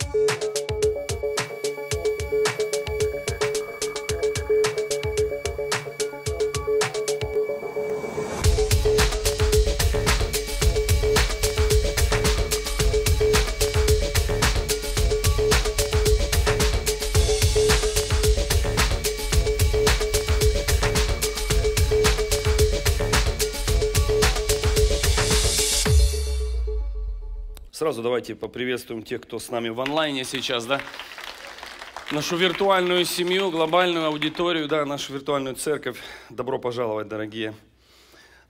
Thank you. давайте поприветствуем тех, кто с нами в онлайне сейчас, да? Нашу виртуальную семью, глобальную аудиторию, да, нашу виртуальную церковь. Добро пожаловать, дорогие,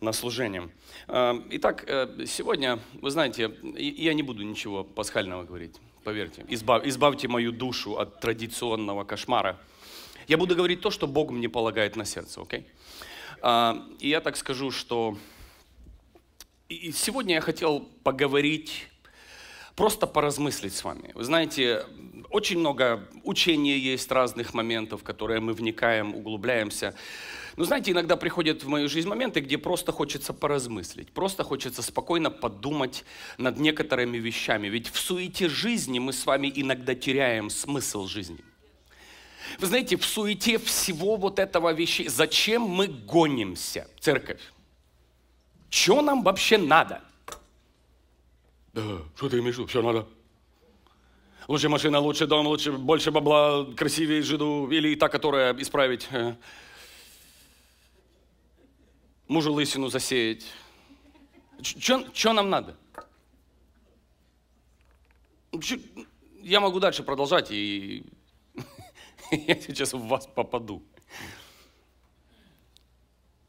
на служение. А, итак, э, сегодня, вы знаете, я не буду ничего пасхального говорить, поверьте. Избав, избавьте мою душу от традиционного кошмара. Я буду говорить то, что Бог мне полагает на сердце, окей? Okay? А, и я так скажу, что и сегодня я хотел поговорить просто поразмыслить с вами. Вы знаете, очень много учений есть разных моментов, в которые мы вникаем, углубляемся. Но ну, знаете, иногда приходят в мою жизнь моменты, где просто хочется поразмыслить, просто хочется спокойно подумать над некоторыми вещами. Ведь в суете жизни мы с вами иногда теряем смысл жизни. Вы знаете, в суете всего вот этого вещи, зачем мы гонимся, церковь? Что нам вообще надо? Да, что ты имеешь в виду? Все надо. Лучше машина, лучше дом, лучше больше бабла, красивее жиду, или та, которая исправить. Э. Мужу лысину засеять. Что нам надо? Чё, я могу дальше продолжать, и я сейчас в вас попаду.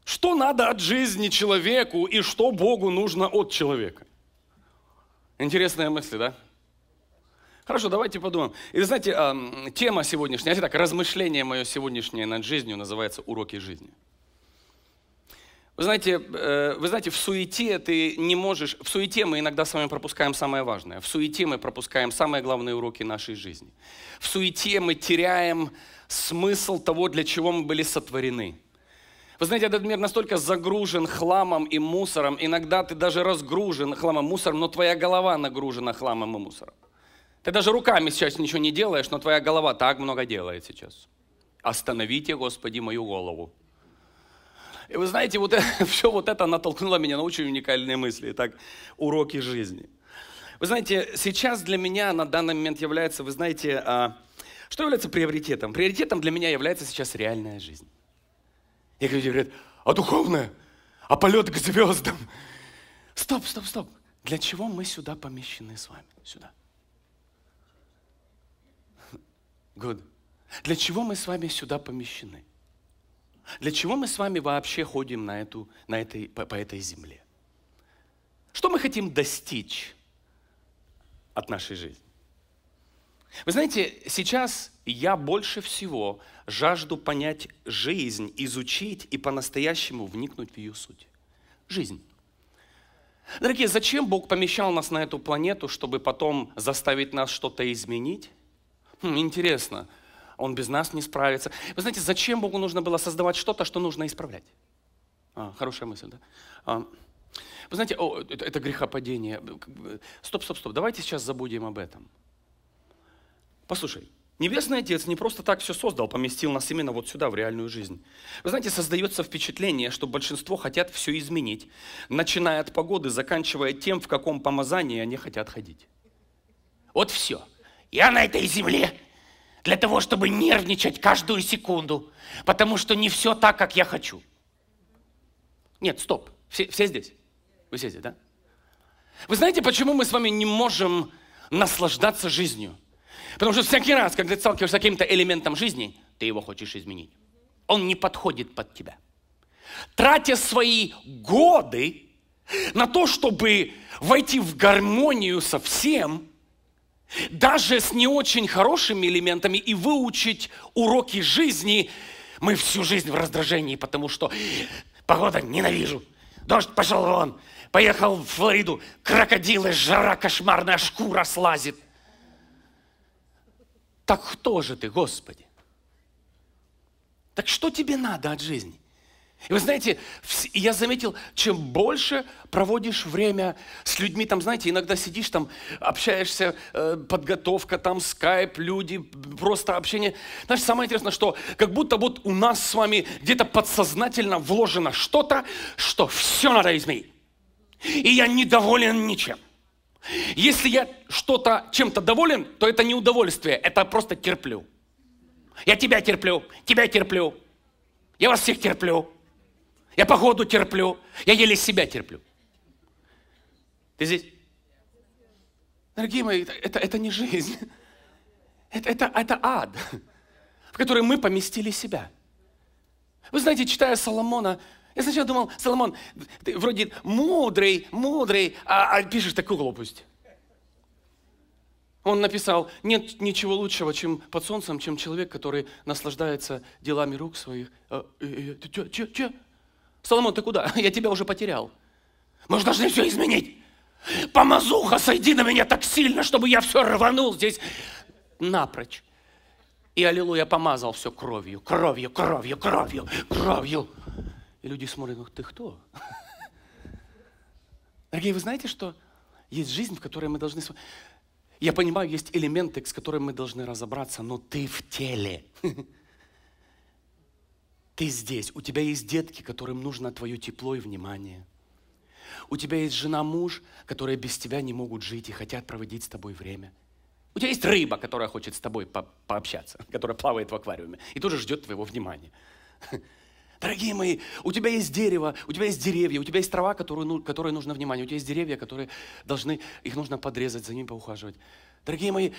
Что надо от жизни человеку и что Богу нужно от человека? Интересные мысли, да? Хорошо, давайте подумаем. И вы знаете, тема сегодняшняя, так, размышление мое сегодняшнее над жизнью называется «Уроки жизни». Вы знаете, э, вы знаете, в суете ты не можешь... В суете мы иногда с вами пропускаем самое важное. В суете мы пропускаем самые главные уроки нашей жизни. В суете мы теряем смысл того, для чего мы были сотворены – вы знаете, этот мир настолько загружен хламом и мусором, иногда ты даже разгружен хламом и мусором, но твоя голова нагружена хламом и мусором. Ты даже руками сейчас ничего не делаешь, но твоя голова так много делает сейчас. Остановите, Господи, мою голову. И вы знаете, вот это, все вот это натолкнуло меня на очень уникальные мысли, так, уроки жизни. Вы знаете, сейчас для меня на данный момент является, вы знаете, а, что является приоритетом? Приоритетом для меня является сейчас реальная жизнь. Некоторые люди говорят, а духовное? А полет к звездам? Стоп, стоп, стоп. Для чего мы сюда помещены с вами? Сюда. Good. Для чего мы с вами сюда помещены? Для чего мы с вами вообще ходим на эту, на этой, по, по этой земле? Что мы хотим достичь от нашей жизни? Вы знаете, сейчас я больше всего жажду понять жизнь, изучить и по-настоящему вникнуть в ее суть. Жизнь. Дорогие, зачем Бог помещал нас на эту планету, чтобы потом заставить нас что-то изменить? Хм, интересно, он без нас не справится. Вы знаете, зачем Богу нужно было создавать что-то, что нужно исправлять? А, хорошая мысль, да? А, вы знаете, о, это, это грехопадение. Стоп, стоп, стоп, давайте сейчас забудем об этом. Послушай, Небесный Отец не просто так все создал, поместил нас именно вот сюда, в реальную жизнь. Вы знаете, создается впечатление, что большинство хотят все изменить, начиная от погоды, заканчивая тем, в каком помазании они хотят ходить. Вот все. Я на этой земле для того, чтобы нервничать каждую секунду, потому что не все так, как я хочу. Нет, стоп. Все, все здесь? Вы все здесь, да? Вы знаете, почему мы с вами не можем наслаждаться жизнью? Потому что всякий раз, когда ты сталкиваешься с каким-то элементом жизни, ты его хочешь изменить. Он не подходит под тебя. Тратя свои годы на то, чтобы войти в гармонию со всем, даже с не очень хорошими элементами и выучить уроки жизни, мы всю жизнь в раздражении, потому что погода ненавижу, дождь пошел вон, поехал в Флориду, крокодилы, жара кошмарная, шкура слазит – так кто же ты, Господи? Так что тебе надо от жизни? И вы знаете, я заметил, чем больше проводишь время с людьми, там, знаете, иногда сидишь там, общаешься, э, подготовка, там, скайп, люди, просто общение. Знаешь, самое интересное, что как будто вот у нас с вами где-то подсознательно вложено что-то, что все надо изменить. И я недоволен ничем. Если я что-то, чем-то доволен, то это не удовольствие, это просто терплю. Я тебя терплю, тебя терплю, я вас всех терплю, я погоду терплю, я еле себя терплю. Ты здесь? Дорогие мои, это, это не жизнь. Это, это, это ад, в который мы поместили себя. Вы знаете, читая Соломона, я сначала думал, Соломон, ты вроде мудрый, мудрый, а, а пишешь такую глупость. Он написал, нет ничего лучшего чем под солнцем, чем человек, который наслаждается делами рук своих. А, че, че, че? Соломон, ты куда? Я тебя уже потерял. Мы же должны все изменить. Помазуха, сойди на меня так сильно, чтобы я все рванул здесь напрочь. И аллилуйя помазал все кровью, кровью, кровью, кровью, кровью. И люди смотрят, ну ты кто? Дорогие, вы знаете, что есть жизнь, в которой мы должны... Я понимаю, есть элементы, с которыми мы должны разобраться, но ты в теле. Ты здесь. У тебя есть детки, которым нужно твое тепло и внимание. У тебя есть жена-муж, которые без тебя не могут жить и хотят проводить с тобой время. У тебя есть рыба, которая хочет с тобой по пообщаться, которая плавает в аквариуме и тоже ждет твоего внимания. Дорогие мои, у тебя есть дерево, у тебя есть деревья, у тебя есть трава, которую, ну, которой нужно внимание, у тебя есть деревья, которые должны, их нужно подрезать, за ними поухаживать. Дорогие мои,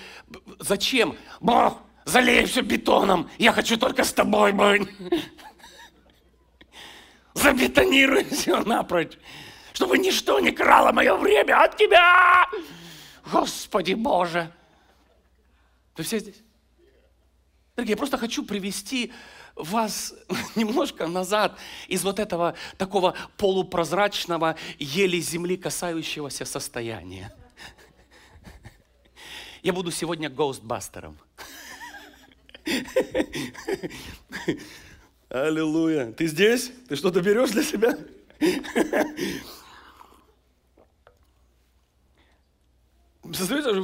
зачем? Бог, залей все бетоном, я хочу только с тобой быть. Забетонируй все напрочь, чтобы ничто не крало мое время от тебя. Господи Боже! Вы все здесь? Дорогие, я просто хочу привести вас немножко назад из вот этого такого полупрозрачного, еле земли касающегося состояния. Я буду сегодня гоустбастером. Аллилуйя. Ты здесь? Ты что-то берешь для себя?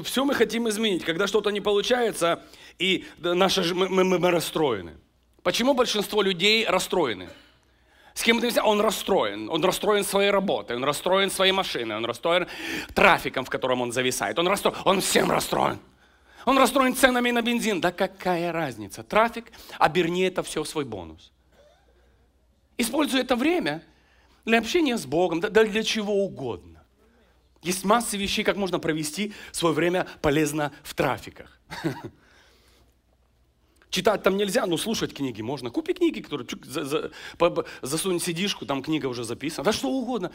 Все мы хотим изменить. Когда что-то не получается, и наша, мы, мы, мы расстроены. Почему большинство людей расстроены? С кем ты он расстроен. Он расстроен своей работой, он расстроен своей машиной, он расстроен трафиком, в котором он зависает. Он расстроен, он всем расстроен. Он расстроен ценами на бензин. Да какая разница? Трафик, оберни это все в свой бонус. Используй это время для общения с Богом, да для чего угодно. Есть масса вещей, как можно провести свое время полезно в трафиках. Читать там нельзя, но слушать книги можно. Купи книги, которые чук, за, за, по, засунь сидишку, там книга уже записана. Да что угодно.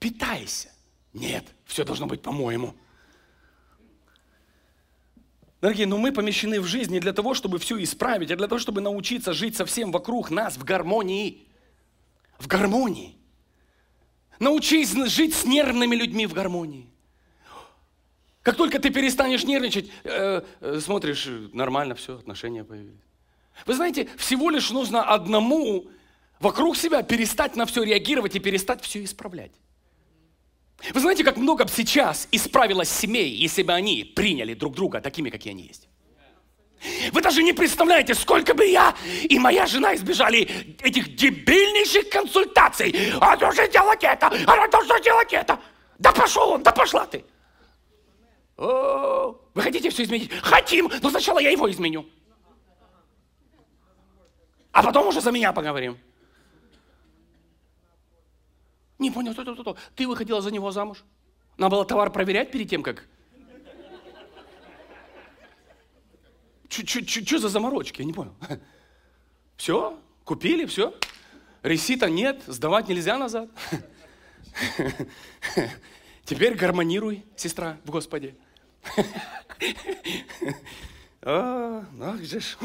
Питайся. Нет, все должно быть по-моему. Дорогие, но мы помещены в жизнь не для того, чтобы все исправить, а для того, чтобы научиться жить со всем вокруг нас в гармонии. В гармонии. Научись жить с нервными людьми в гармонии. Как только ты перестанешь нервничать, э, э смотришь, нормально все, отношения появились. Вы знаете, всего лишь нужно одному вокруг себя перестать на все реагировать и перестать все исправлять. Вы знаете, как много бы сейчас исправилось семей, если бы они приняли друг друга такими, какие они есть. Вы даже не представляете, сколько бы я и моя жена избежали этих дебильнейших консультаций. А должен делать это, А должен делать это. Да пошел он, да пошла ты. О, вы хотите все изменить? Хотим, но сначала я его изменю. А потом уже за меня поговорим. Не понял, то, то, то, то. Ты выходила за него замуж? Надо было товар проверять перед тем, как... Что за заморочки? Я не понял. Все, купили, все. Ресита нет, сдавать нельзя назад. Теперь гармонируй, сестра, в Господе. О, ах же ж.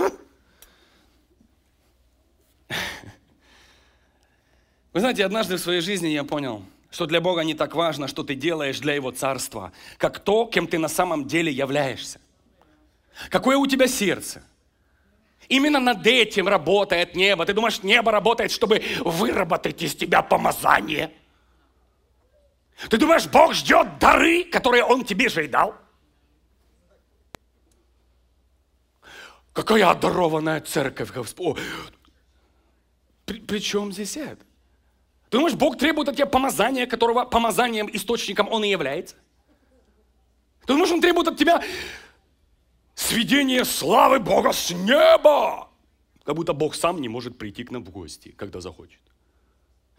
Вы знаете, однажды в своей жизни я понял, что для Бога не так важно, что ты делаешь для Его Царства, как то, кем ты на самом деле являешься. Какое у тебя сердце? Именно над этим работает небо. Ты думаешь, небо работает, чтобы выработать из тебя помазание? Ты думаешь, Бог ждет дары, которые Он тебе же и дал? Какая одарованная церковь. Господь. Причем при здесь это? Ты думаешь, Бог требует от тебя помазания, которого помазанием, источником Он и является? Ты думаешь, Он требует от тебя сведение славы Бога с неба? Как будто Бог сам не может прийти к нам в гости, когда захочет.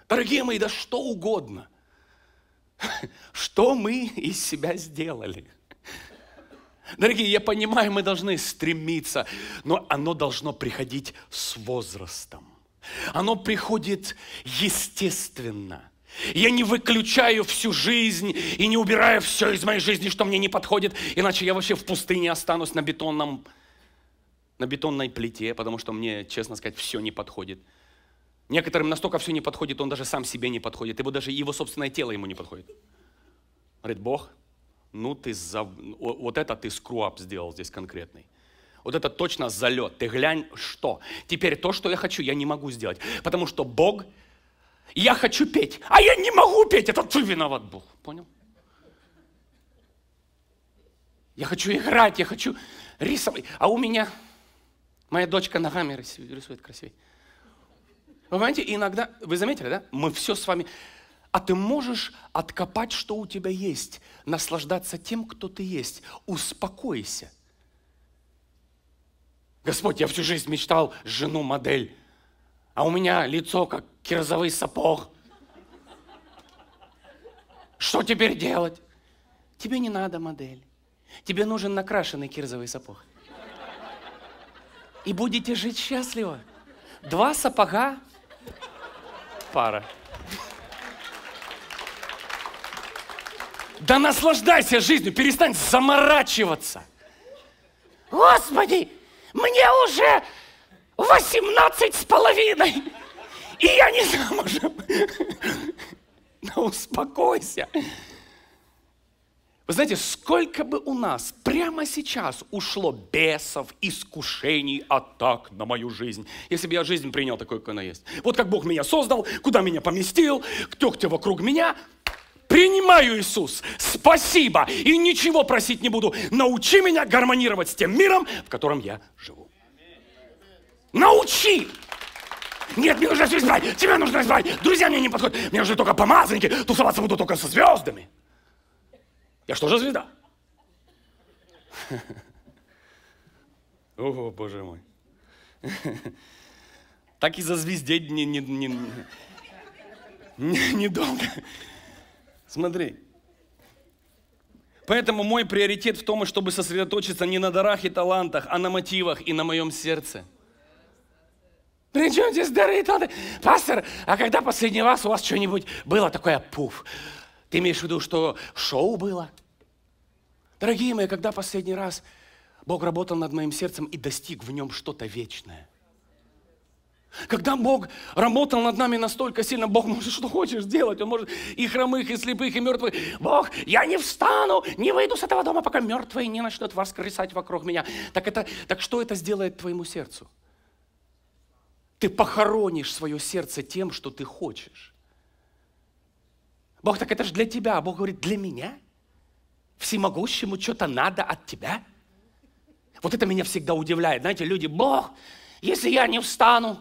Дорогие мои, да что угодно. Что мы из себя сделали – Дорогие, я понимаю, мы должны стремиться, но оно должно приходить с возрастом. Оно приходит естественно. Я не выключаю всю жизнь и не убираю все из моей жизни, что мне не подходит, иначе я вообще в пустыне останусь на бетонном, на бетонной плите, потому что мне, честно сказать, все не подходит. Некоторым настолько все не подходит, он даже сам себе не подходит, его даже его собственное тело ему не подходит. Говорит, Бог, ну ты, за вот это ты скруап сделал здесь конкретный. Вот это точно залет. Ты глянь, что. Теперь то, что я хочу, я не могу сделать. Потому что Бог, я хочу петь, а я не могу петь. Это ты виноват Бог, Понял? Я хочу играть, я хочу рисовать. А у меня, моя дочка ногами рисует красивее. Вы понимаете, иногда, вы заметили, да? Мы все с вами, а ты можешь откопать, что у тебя есть, наслаждаться тем, кто ты есть. Успокойся. Господь, я всю жизнь мечтал жену модель, а у меня лицо как кирзовый сапог. Что теперь делать? Тебе не надо модель. Тебе нужен накрашенный кирзовый сапог. И будете жить счастливо. Два сапога, пара. Да наслаждайся жизнью, перестань заморачиваться. Господи, мне уже 18 с половиной, и я не замужем. Но успокойся. Вы знаете, сколько бы у нас прямо сейчас ушло бесов, искушений, атак на мою жизнь, если бы я жизнь принял такой, какой она есть. Вот как Бог меня создал, куда меня поместил, кто где вокруг меня – Принимаю, Иисус, спасибо, и ничего просить не буду. Научи меня гармонировать с тем миром, в котором я живу. Научи! Нет, мне нужно все избрать, тебя нужно избрать, друзья мне не подходят, мне уже только помазанники, тусоваться буду только со звездами. Я что же звезда? О, боже мой. Так и зазвездеть не, не, не, не недолго. Смотри. Поэтому мой приоритет в том, чтобы сосредоточиться не на дарах и талантах, а на мотивах и на моем сердце. Причем здесь дары и таланты? Пастор, а когда последний раз у вас что-нибудь было такое, пуф, ты имеешь в виду, что шоу было? Дорогие мои, когда последний раз Бог работал над моим сердцем и достиг в нем что-то вечное? Когда Бог работал над нами настолько сильно, Бог может что хочешь делать. Он может и хромых, и слепых, и мертвых. Бог, я не встану, не выйду с этого дома, пока мертвые не начнут воскресать вокруг меня. Так, это, так что это сделает твоему сердцу? Ты похоронишь свое сердце тем, что ты хочешь. Бог, так это же для тебя. А Бог говорит, для меня? Всемогущему что-то надо от тебя? Вот это меня всегда удивляет. Знаете, люди, Бог, если я не встану,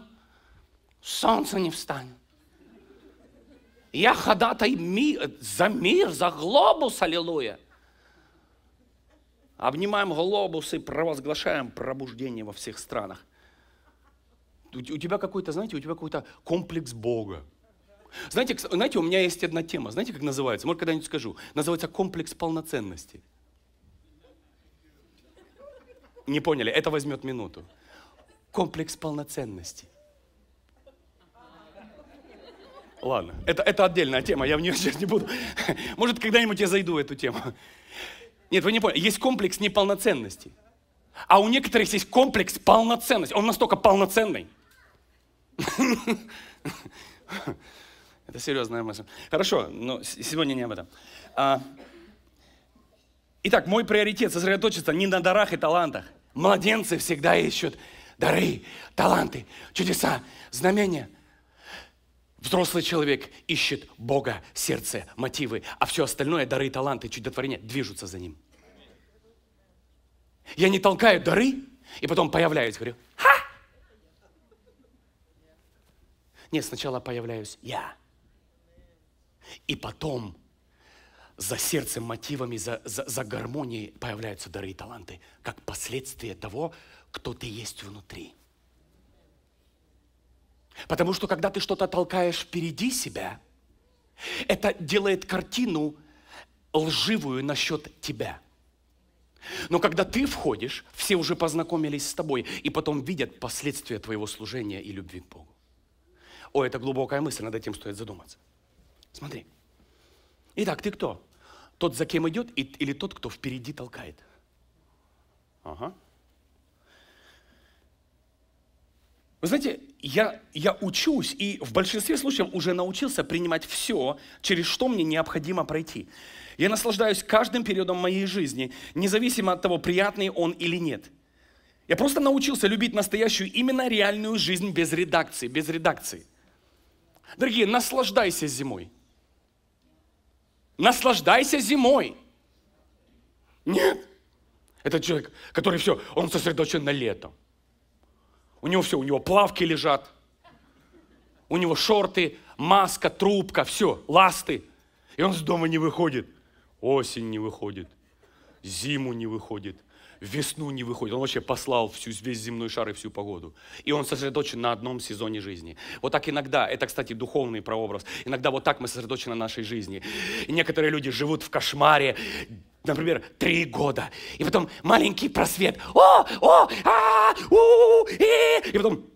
солнце не встанет. Я ходатай мир, за мир, за глобус, аллилуйя. Обнимаем глобус и провозглашаем пробуждение во всех странах. У, у тебя какой-то, знаете, у тебя какой-то комплекс Бога. Знаете, знаете, у меня есть одна тема. Знаете, как называется? Может, когда-нибудь скажу. Называется комплекс полноценности. Не поняли? Это возьмет минуту. Комплекс полноценности. Ладно, это, это отдельная тема, я в нее сейчас не буду. Может, когда-нибудь я зайду в эту тему. Нет, вы не поняли, есть комплекс неполноценности. А у некоторых есть комплекс полноценности. Он настолько полноценный. Это серьезная мысль. Хорошо, но сегодня не об этом. А, итак, мой приоритет сосредоточиться не на дарах и талантах. Младенцы всегда ищут дары, таланты, чудеса, знамения – Взрослый человек ищет Бога, сердце, мотивы, а все остальное, дары, таланты, чудотворения, движутся за ним. Я не толкаю дары, и потом появляюсь, говорю, ха! Нет, сначала появляюсь я. И потом за сердцем, мотивами, за, за, за гармонией появляются дары и таланты, как последствие того, кто ты есть внутри. Потому что когда ты что-то толкаешь впереди себя, это делает картину лживую насчет тебя. Но когда ты входишь, все уже познакомились с тобой и потом видят последствия твоего служения и любви к Богу. О, это глубокая мысль, над этим стоит задуматься. Смотри. Итак, ты кто? Тот, за кем идет, или тот, кто впереди толкает? Ага. Вы знаете, я, я учусь и в большинстве случаев уже научился принимать все, через что мне необходимо пройти. Я наслаждаюсь каждым периодом моей жизни, независимо от того, приятный он или нет. Я просто научился любить настоящую, именно реальную жизнь без редакции, без редакции. Дорогие, наслаждайся зимой. Наслаждайся зимой. Нет. этот человек, который все, он сосредоточен на летом. У него все, у него плавки лежат, у него шорты, маска, трубка, все, ласты. И он с дома не выходит. Осень не выходит, зиму не выходит, весну не выходит. Он вообще послал всю, весь земной шар и всю погоду. И он сосредоточен на одном сезоне жизни. Вот так иногда, это, кстати, духовный прообраз, иногда вот так мы сосредоточены на нашей жизни. И некоторые люди живут в кошмаре например, три года. И потом маленький просвет. О, о, а, у, и, и потом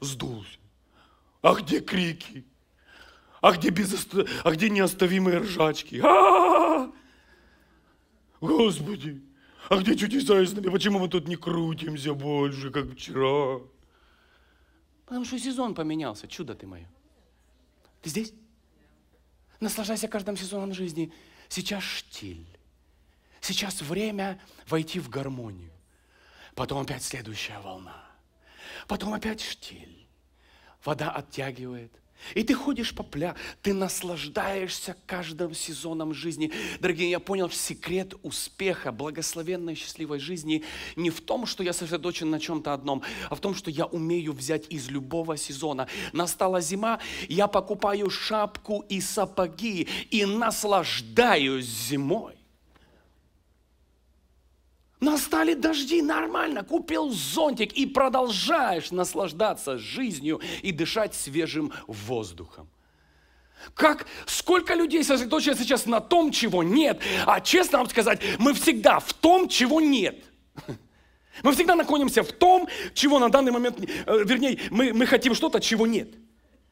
сдулся. А где крики? А где, без, а где неоставимые ржачки? А Господи, а где чудеса из знамя? Почему мы тут не крутимся больше, как вчера? Потому что сезон поменялся, чудо ты мое. Ты здесь? Наслаждайся каждым сезоном жизни. Сейчас штиль. Сейчас время войти в гармонию. Потом опять следующая волна. Потом опять штиль. Вода оттягивает, и ты ходишь по пля, ты наслаждаешься каждым сезоном жизни. Дорогие, я понял, секрет успеха, благословенной, счастливой жизни не в том, что я сосредоточен на чем-то одном, а в том, что я умею взять из любого сезона. Настала зима, я покупаю шапку и сапоги и наслаждаюсь зимой. Настали дожди, нормально, купил зонтик и продолжаешь наслаждаться жизнью и дышать свежим воздухом. Как, сколько людей сосредоточено сейчас на том, чего нет, а честно вам сказать, мы всегда в том, чего нет. Мы всегда находимся в том, чего на данный момент, э, вернее, мы, мы хотим что-то, чего нет.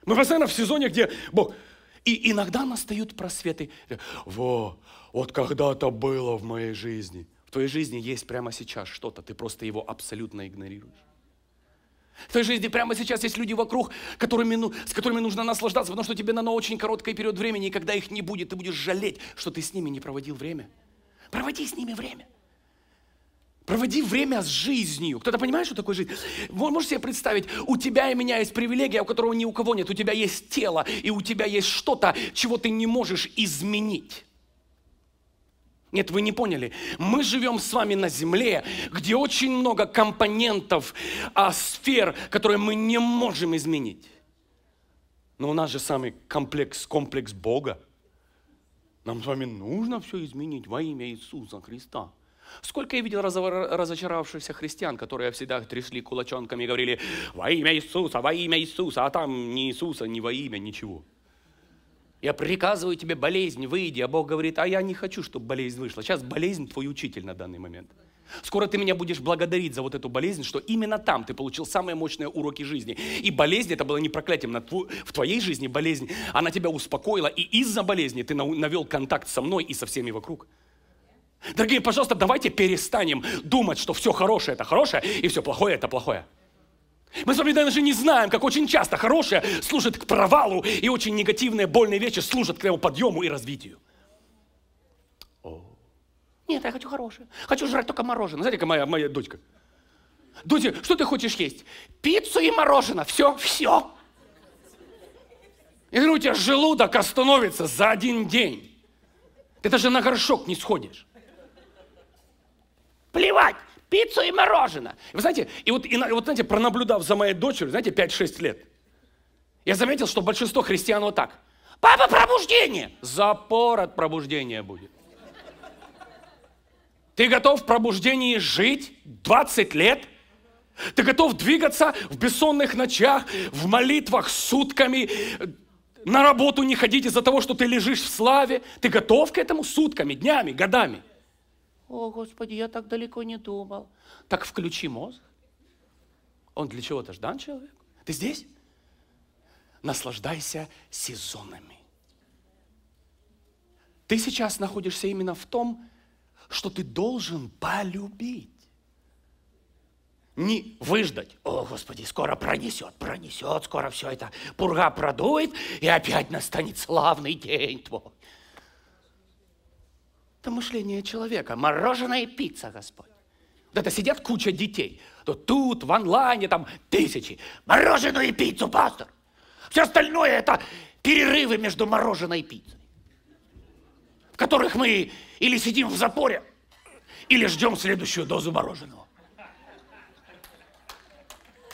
Мы постоянно в сезоне, где Бог, и иногда настают просветы. Во, вот когда-то было в моей жизни твоей жизни есть прямо сейчас что-то, ты просто его абсолютно игнорируешь. В твоей жизни прямо сейчас есть люди вокруг, которыми, ну, с которыми нужно наслаждаться, потому что тебе на очень короткий период времени, и когда их не будет, ты будешь жалеть, что ты с ними не проводил время. Проводи с ними время. Проводи время с жизнью. Кто-то понимает, что такое жизнь? Вы можете себе представить, у тебя и меня есть привилегия, у которого ни у кого нет. У тебя есть тело, и у тебя есть что-то, чего ты не можешь изменить. Нет, вы не поняли. Мы живем с вами на Земле, где очень много компонентов, а, сфер, которые мы не можем изменить. Но у нас же самый комплекс, комплекс Бога. Нам с вами нужно все изменить во имя Иисуса Христа. Сколько я видел разочаровавшихся христиан, которые всегда трясли кулачонками и говорили «Во имя Иисуса, во имя Иисуса», а там ни Иисуса, ни во имя, ничего – я приказываю тебе болезнь, выйди. А Бог говорит, а я не хочу, чтобы болезнь вышла. Сейчас болезнь твой учитель на данный момент. Скоро ты меня будешь благодарить за вот эту болезнь, что именно там ты получил самые мощные уроки жизни. И болезнь, это было не проклятием, на тво, в твоей жизни болезнь, она тебя успокоила, и из-за болезни ты навел контакт со мной и со всеми вокруг. Дорогие, пожалуйста, давайте перестанем думать, что все хорошее – это хорошее, и все плохое – это плохое. Мы с вами даже не знаем, как очень часто хорошее служит к провалу, и очень негативные, больные вещи служат к его подъему и развитию. О. Нет, я хочу хорошее. Хочу жрать только мороженое. Знаете, ну, как моя, моя дочка? Дудя, что ты хочешь есть? Пиццу и мороженое. Все, все. И у тебя желудок остановится за один день. Ты даже на горшок не сходишь. Плевать пиццу и мороженое. И вы знаете, и вот, и, и вот знаете, пронаблюдав за моей дочерью, знаете, 5-6 лет, я заметил, что большинство христиан вот так. Папа, пробуждение! Запор от пробуждения будет. Ты готов в пробуждении жить 20 лет? Ты готов двигаться в бессонных ночах, в молитвах сутками, на работу не ходить из-за того, что ты лежишь в славе? Ты готов к этому сутками, днями, годами? О, Господи, я так далеко не думал. Так включи мозг. Он для чего-то ждан человек. Ты здесь? Наслаждайся сезонами. Ты сейчас находишься именно в том, что ты должен полюбить. Не выждать. О, Господи, скоро пронесет, пронесет, скоро все это пурга продует, и опять настанет славный день твой. Это мышление человека. Мороженое и пицца, Господь. Вот это сидят куча детей. То тут, в онлайне, там тысячи. Мороженое и пиццу, пастор. Все остальное это перерывы между мороженой и пиццей. В которых мы или сидим в запоре, или ждем следующую дозу мороженого.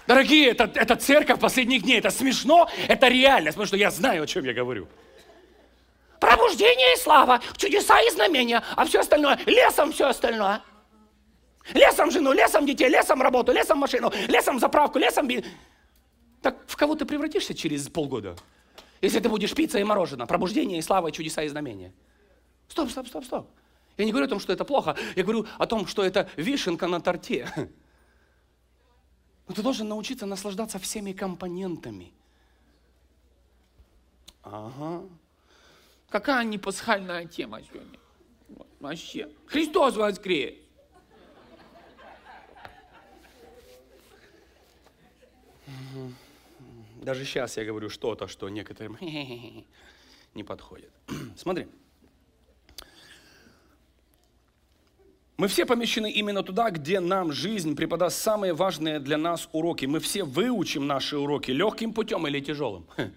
Дорогие, это, это церковь последних дней. Это смешно, это реальность, потому что я знаю, о чем я говорю. Пробуждение и слава, чудеса и знамения, а все остальное, лесом все остальное. Лесом жену, лесом детей, лесом работу, лесом машину, лесом заправку, лесом... Так в кого ты превратишься через полгода? Если ты будешь пицца и мороженое, пробуждение и слава, чудеса и знамения. Стоп, стоп, стоп, стоп. Я не говорю о том, что это плохо. Я говорю о том, что это вишенка на торте. Но ты должен научиться наслаждаться всеми компонентами. Ага. Какая не пасхальная тема сегодня? вообще. Христос воскрес! Даже сейчас я говорю что-то, что некоторым не подходит. Смотри. Мы все помещены именно туда, где нам жизнь преподаст самые важные для нас уроки. Мы все выучим наши уроки легким путем или тяжелым.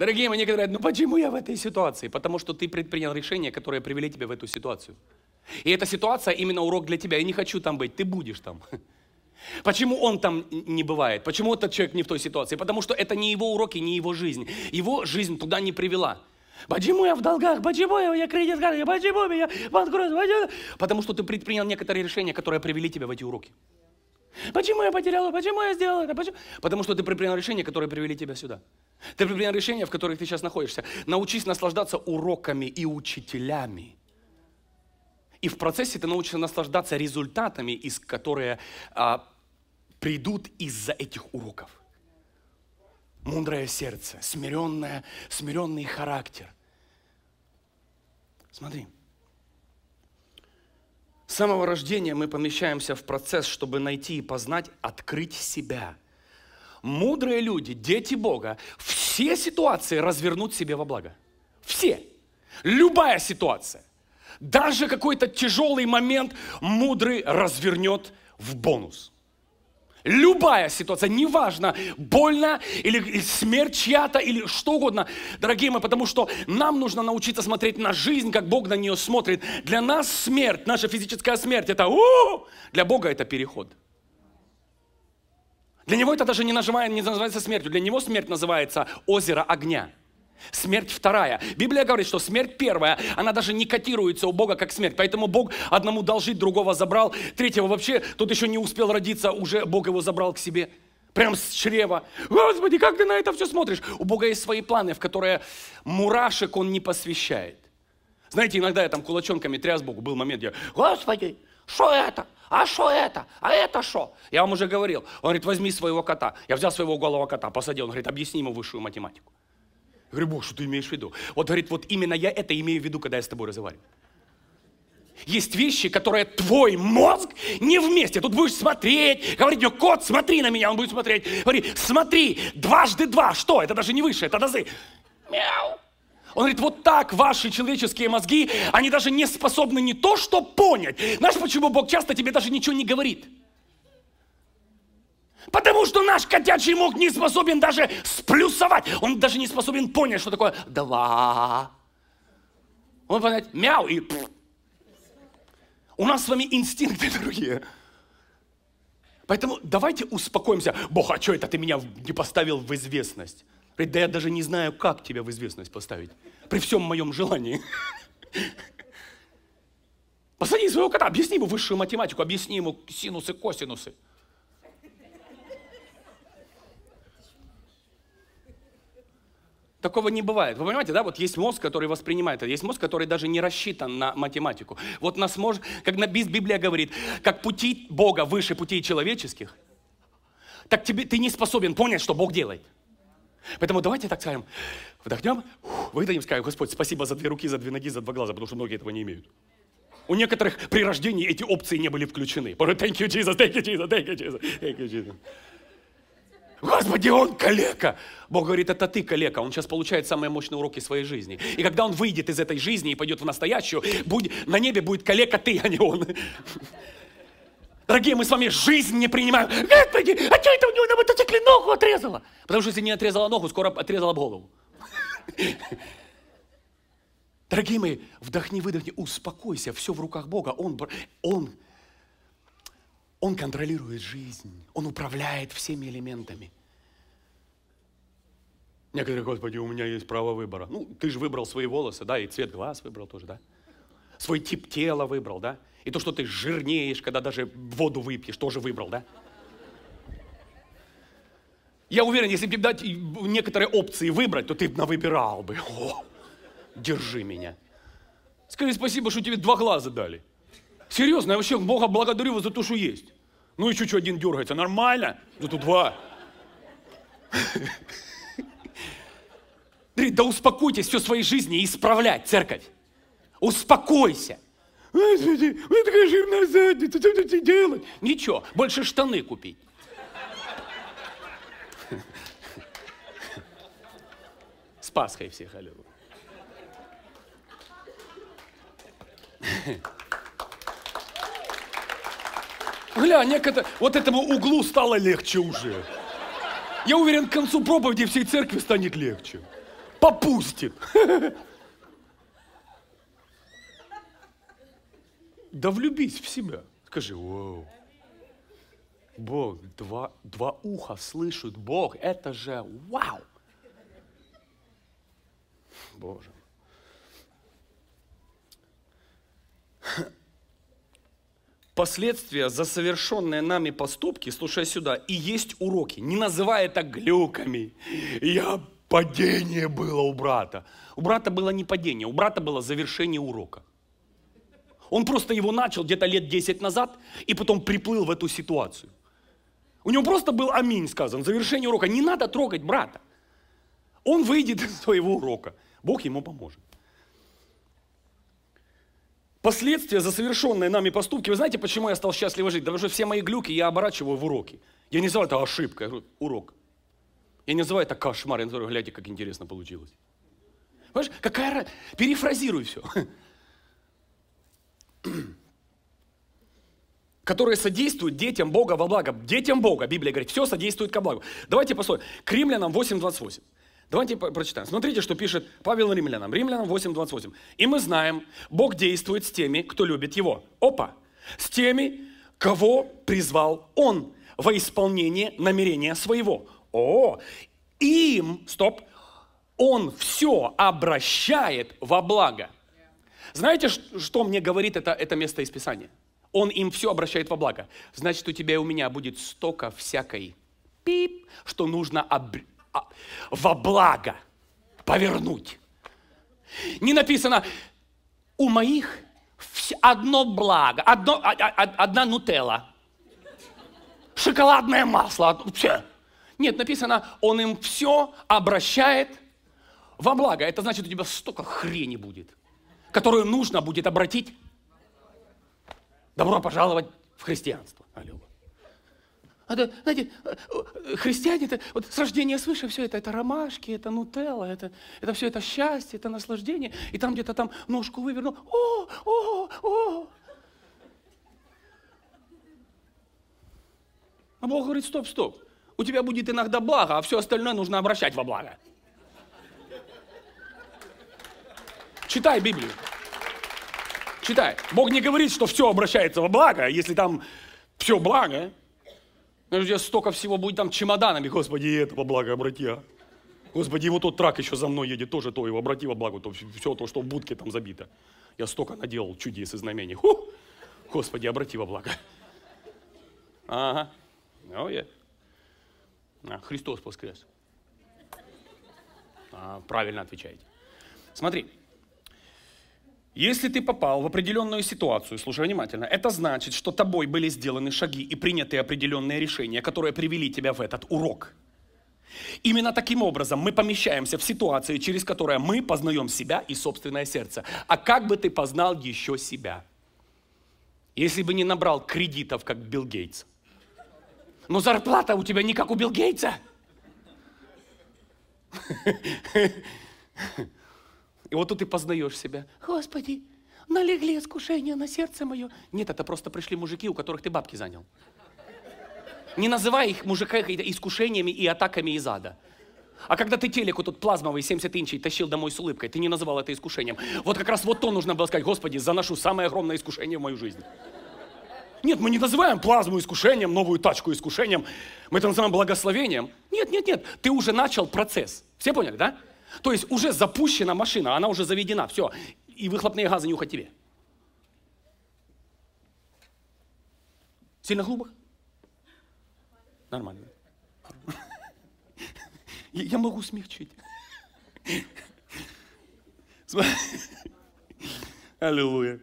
Дорогие мои, некоторые говорят, ну почему я в этой ситуации? Потому что ты предпринял решение, которое привели тебя в эту ситуацию. И эта ситуация именно урок для тебя. Я не хочу там быть, ты будешь там. Почему он там не бывает? Почему этот человек не в той ситуации? Потому что это не его уроки, не его жизнь. Его жизнь туда не привела. Почему я в долгах? Почему я, я кредит карты? Почему меня банкрот? Потому что ты предпринял некоторые решения, которые привели тебя в эти уроки. Почему я потеряла? Почему я сделала это? Почему? Потому что ты принял решение, которое привели тебя сюда. Ты принял решение, в которых ты сейчас находишься. Научись наслаждаться уроками и учителями. И в процессе ты научишься наслаждаться результатами, из которые а, придут из-за этих уроков. Мудрое сердце, смиренное, смиренный характер. Смотри, с самого рождения мы помещаемся в процесс, чтобы найти и познать, открыть себя. Мудрые люди, дети Бога, все ситуации развернут себе во благо. Все. Любая ситуация. Даже какой-то тяжелый момент мудрый развернет в бонус. Любая ситуация, неважно, больно или смерть чья-то, или что угодно, дорогие мои, потому что нам нужно научиться смотреть на жизнь, как Бог на нее смотрит. Для нас смерть, наша физическая смерть, это у, для Бога это переход. Для него это даже не, нажимает, не называется смертью, для него смерть называется озеро огня. Смерть вторая. Библия говорит, что смерть первая, она даже не котируется у Бога как смерть. Поэтому Бог одному дал жить, другого забрал, третьего вообще тут еще не успел родиться, уже Бог его забрал к себе. Прям с чрева. Господи, как ты на это все смотришь? У Бога есть свои планы, в которые мурашек он не посвящает. Знаете, иногда я там кулачонками тряс Богу, был момент, я, Господи, что это? А что это? А это что? Я вам уже говорил. Он говорит, возьми своего кота. Я взял своего голого кота, посадил. Он говорит, объясни ему высшую математику. Я говорю, Бог, что ты имеешь в виду? Вот говорит, вот именно я это имею в виду, когда я с тобой разговариваю. Есть вещи, которые твой мозг не вместе. Тут будешь смотреть, говорить мне, кот, смотри на меня, он будет смотреть. Говори, смотри, дважды два, что? Это даже не выше, это дозы. Мяу. Он говорит, вот так ваши человеческие мозги, они даже не способны не то что понять. Знаешь, почему Бог часто тебе даже ничего не говорит? Потому что наш котячий мозг не способен даже сплюсовать. Он даже не способен понять, что такое «два». Он понять «мяу» и Пфф". У нас с вами инстинкты другие. Поэтому давайте успокоимся. Бог, а что это ты меня не поставил в известность? да я даже не знаю, как тебя в известность поставить. При всем моем желании. Посади своего кота, объясни ему высшую математику, объясни ему синусы, косинусы. Такого не бывает. Вы понимаете, да? Вот есть мозг, который воспринимает это. Есть мозг, который даже не рассчитан на математику. Вот нас может, как на Библия говорит, как пути Бога выше путей человеческих, так тебе, ты не способен понять, что Бог делает. Поэтому давайте так скажем, вдохнем, выдадим, скажем, Господь, спасибо за две руки, за две ноги, за два глаза, потому что многие этого не имеют. У некоторых при рождении эти опции не были включены. Thank you, Jesus, thank you, Jesus, thank you, Jesus, thank you, Jesus. Господи, он калека! Бог говорит, это ты калека, он сейчас получает самые мощные уроки своей жизни. И когда он выйдет из этой жизни и пойдет в настоящую, будь, на небе будет калека ты, а не он. Дорогие, мы с вами жизнь не принимаем. Господи, а что это у него на мотоцикле ногу отрезало? Потому что если не отрезала ногу, скоро отрезала голову. Дорогие мои, вдохни, выдохни, успокойся, все в руках Бога. Он, он он контролирует жизнь, он управляет всеми элементами. Некоторые, Господи, у меня есть право выбора. Ну, ты же выбрал свои волосы, да, и цвет глаз выбрал тоже, да. Свой тип тела выбрал, да. И то, что ты жирнеешь, когда даже воду выпьешь, тоже выбрал, да. Я уверен, если бы тебе дать некоторые опции выбрать, то ты бы навыбирал бы. О, держи меня. Скажи спасибо, что тебе два глаза дали. Серьезно, я вообще Бога благодарю вас за то, что есть. Ну и чуть-чуть один дергается. Нормально? Зато два. Да успокойтесь все своей жизни и исправлять церковь. Успокойся. Ой, смотри, у меня такая жирная задница, что тут делать? Ничего, больше штаны купить. С Пасхой всех, аллилуйя. Гля, некогда, вот этому углу стало легче уже. Я уверен, к концу проповеди всей церкви станет легче. Попустит. Да влюбись в себя. Скажи, вау. Бог, два, два уха слышат Бог. Это же вау. Боже последствия за совершенные нами поступки, слушай сюда, и есть уроки. Не называя это глюками. Я падение было у брата. У брата было не падение, у брата было завершение урока. Он просто его начал где-то лет 10 назад и потом приплыл в эту ситуацию. У него просто был аминь сказан, завершение урока. Не надо трогать брата. Он выйдет из своего урока. Бог ему поможет. Последствия за совершенные нами поступки. Вы знаете, почему я стал счастливо жить? Да потому что все мои глюки я оборачиваю в уроки. Я не называю это ошибкой, я говорю, урок. Я не называю это кошмар, я называю, глядя, как интересно получилось. Понимаешь, какая... Перефразируй все. Которые содействуют детям Бога во благо. Детям Бога, Библия говорит, все содействует ко благу. Давайте посмотрим. К римлянам 8.28. Давайте прочитаем. Смотрите, что пишет Павел римлянам. Римлянам 8.28. «И мы знаем, Бог действует с теми, кто любит Его». Опа! «С теми, кого призвал Он во исполнение намерения своего». О! Им, стоп, Он все обращает во благо. Знаете, что мне говорит это, это место из Писания? Он им все обращает во благо. Значит, у тебя и у меня будет столько всякой пип, что нужно об... А, во благо повернуть. Не написано, у моих одно благо, одно, а, а, одна нутелла, шоколадное масло. Все. Нет, написано, он им все обращает во благо. Это значит, у тебя столько хрени будет, которую нужно будет обратить. Добро пожаловать в христианство. А то, знаете, э, христиане, это вот с рождения свыше все это, это ромашки, это нутелла, это, это все это счастье, это наслаждение. И там где-то там ножку вывернул, о, о, о. А Бог говорит, стоп, стоп, у тебя будет иногда благо, а все остальное нужно обращать во благо. Читай Библию. Читай. Бог не говорит, что все обращается во благо, если там все благо. У ну, тебя столько всего будет там чемоданами. Господи, и это во благо обрати, а. Господи, вот тот трак еще за мной едет, тоже то его обрати во благо, то все то, что в будке там забито. Я столько наделал чудес и знамений. Ху! Господи, обрати во благо. Ага. Ну, я. А, Христос воскрес. А, правильно отвечаете. Смотри, если ты попал в определенную ситуацию, слушай внимательно, это значит, что тобой были сделаны шаги и приняты определенные решения, которые привели тебя в этот урок. Именно таким образом мы помещаемся в ситуации, через которую мы познаем себя и собственное сердце. А как бы ты познал еще себя? Если бы не набрал кредитов, как Билл Гейтс. Но зарплата у тебя не как у Билл Гейтса. И вот тут ты познаешь себя. Господи, налегли искушения на сердце мое. Нет, это просто пришли мужики, у которых ты бабки занял. Не называй их мужика искушениями и атаками из ада. А когда ты телеку тут плазмовый 70 инчей тащил домой с улыбкой, ты не называл это искушением. Вот как раз вот то нужно было сказать, Господи, заношу самое огромное искушение в мою жизнь. Нет, мы не называем плазму искушением, новую тачку искушением. Мы это называем благословением. Нет, нет, нет, ты уже начал процесс. Все поняли, да? То есть уже запущена машина, она уже заведена, все, и выхлопные газы нюхать тебе. Сильно глубок? Нормально. Я могу смягчить. Аллилуйя.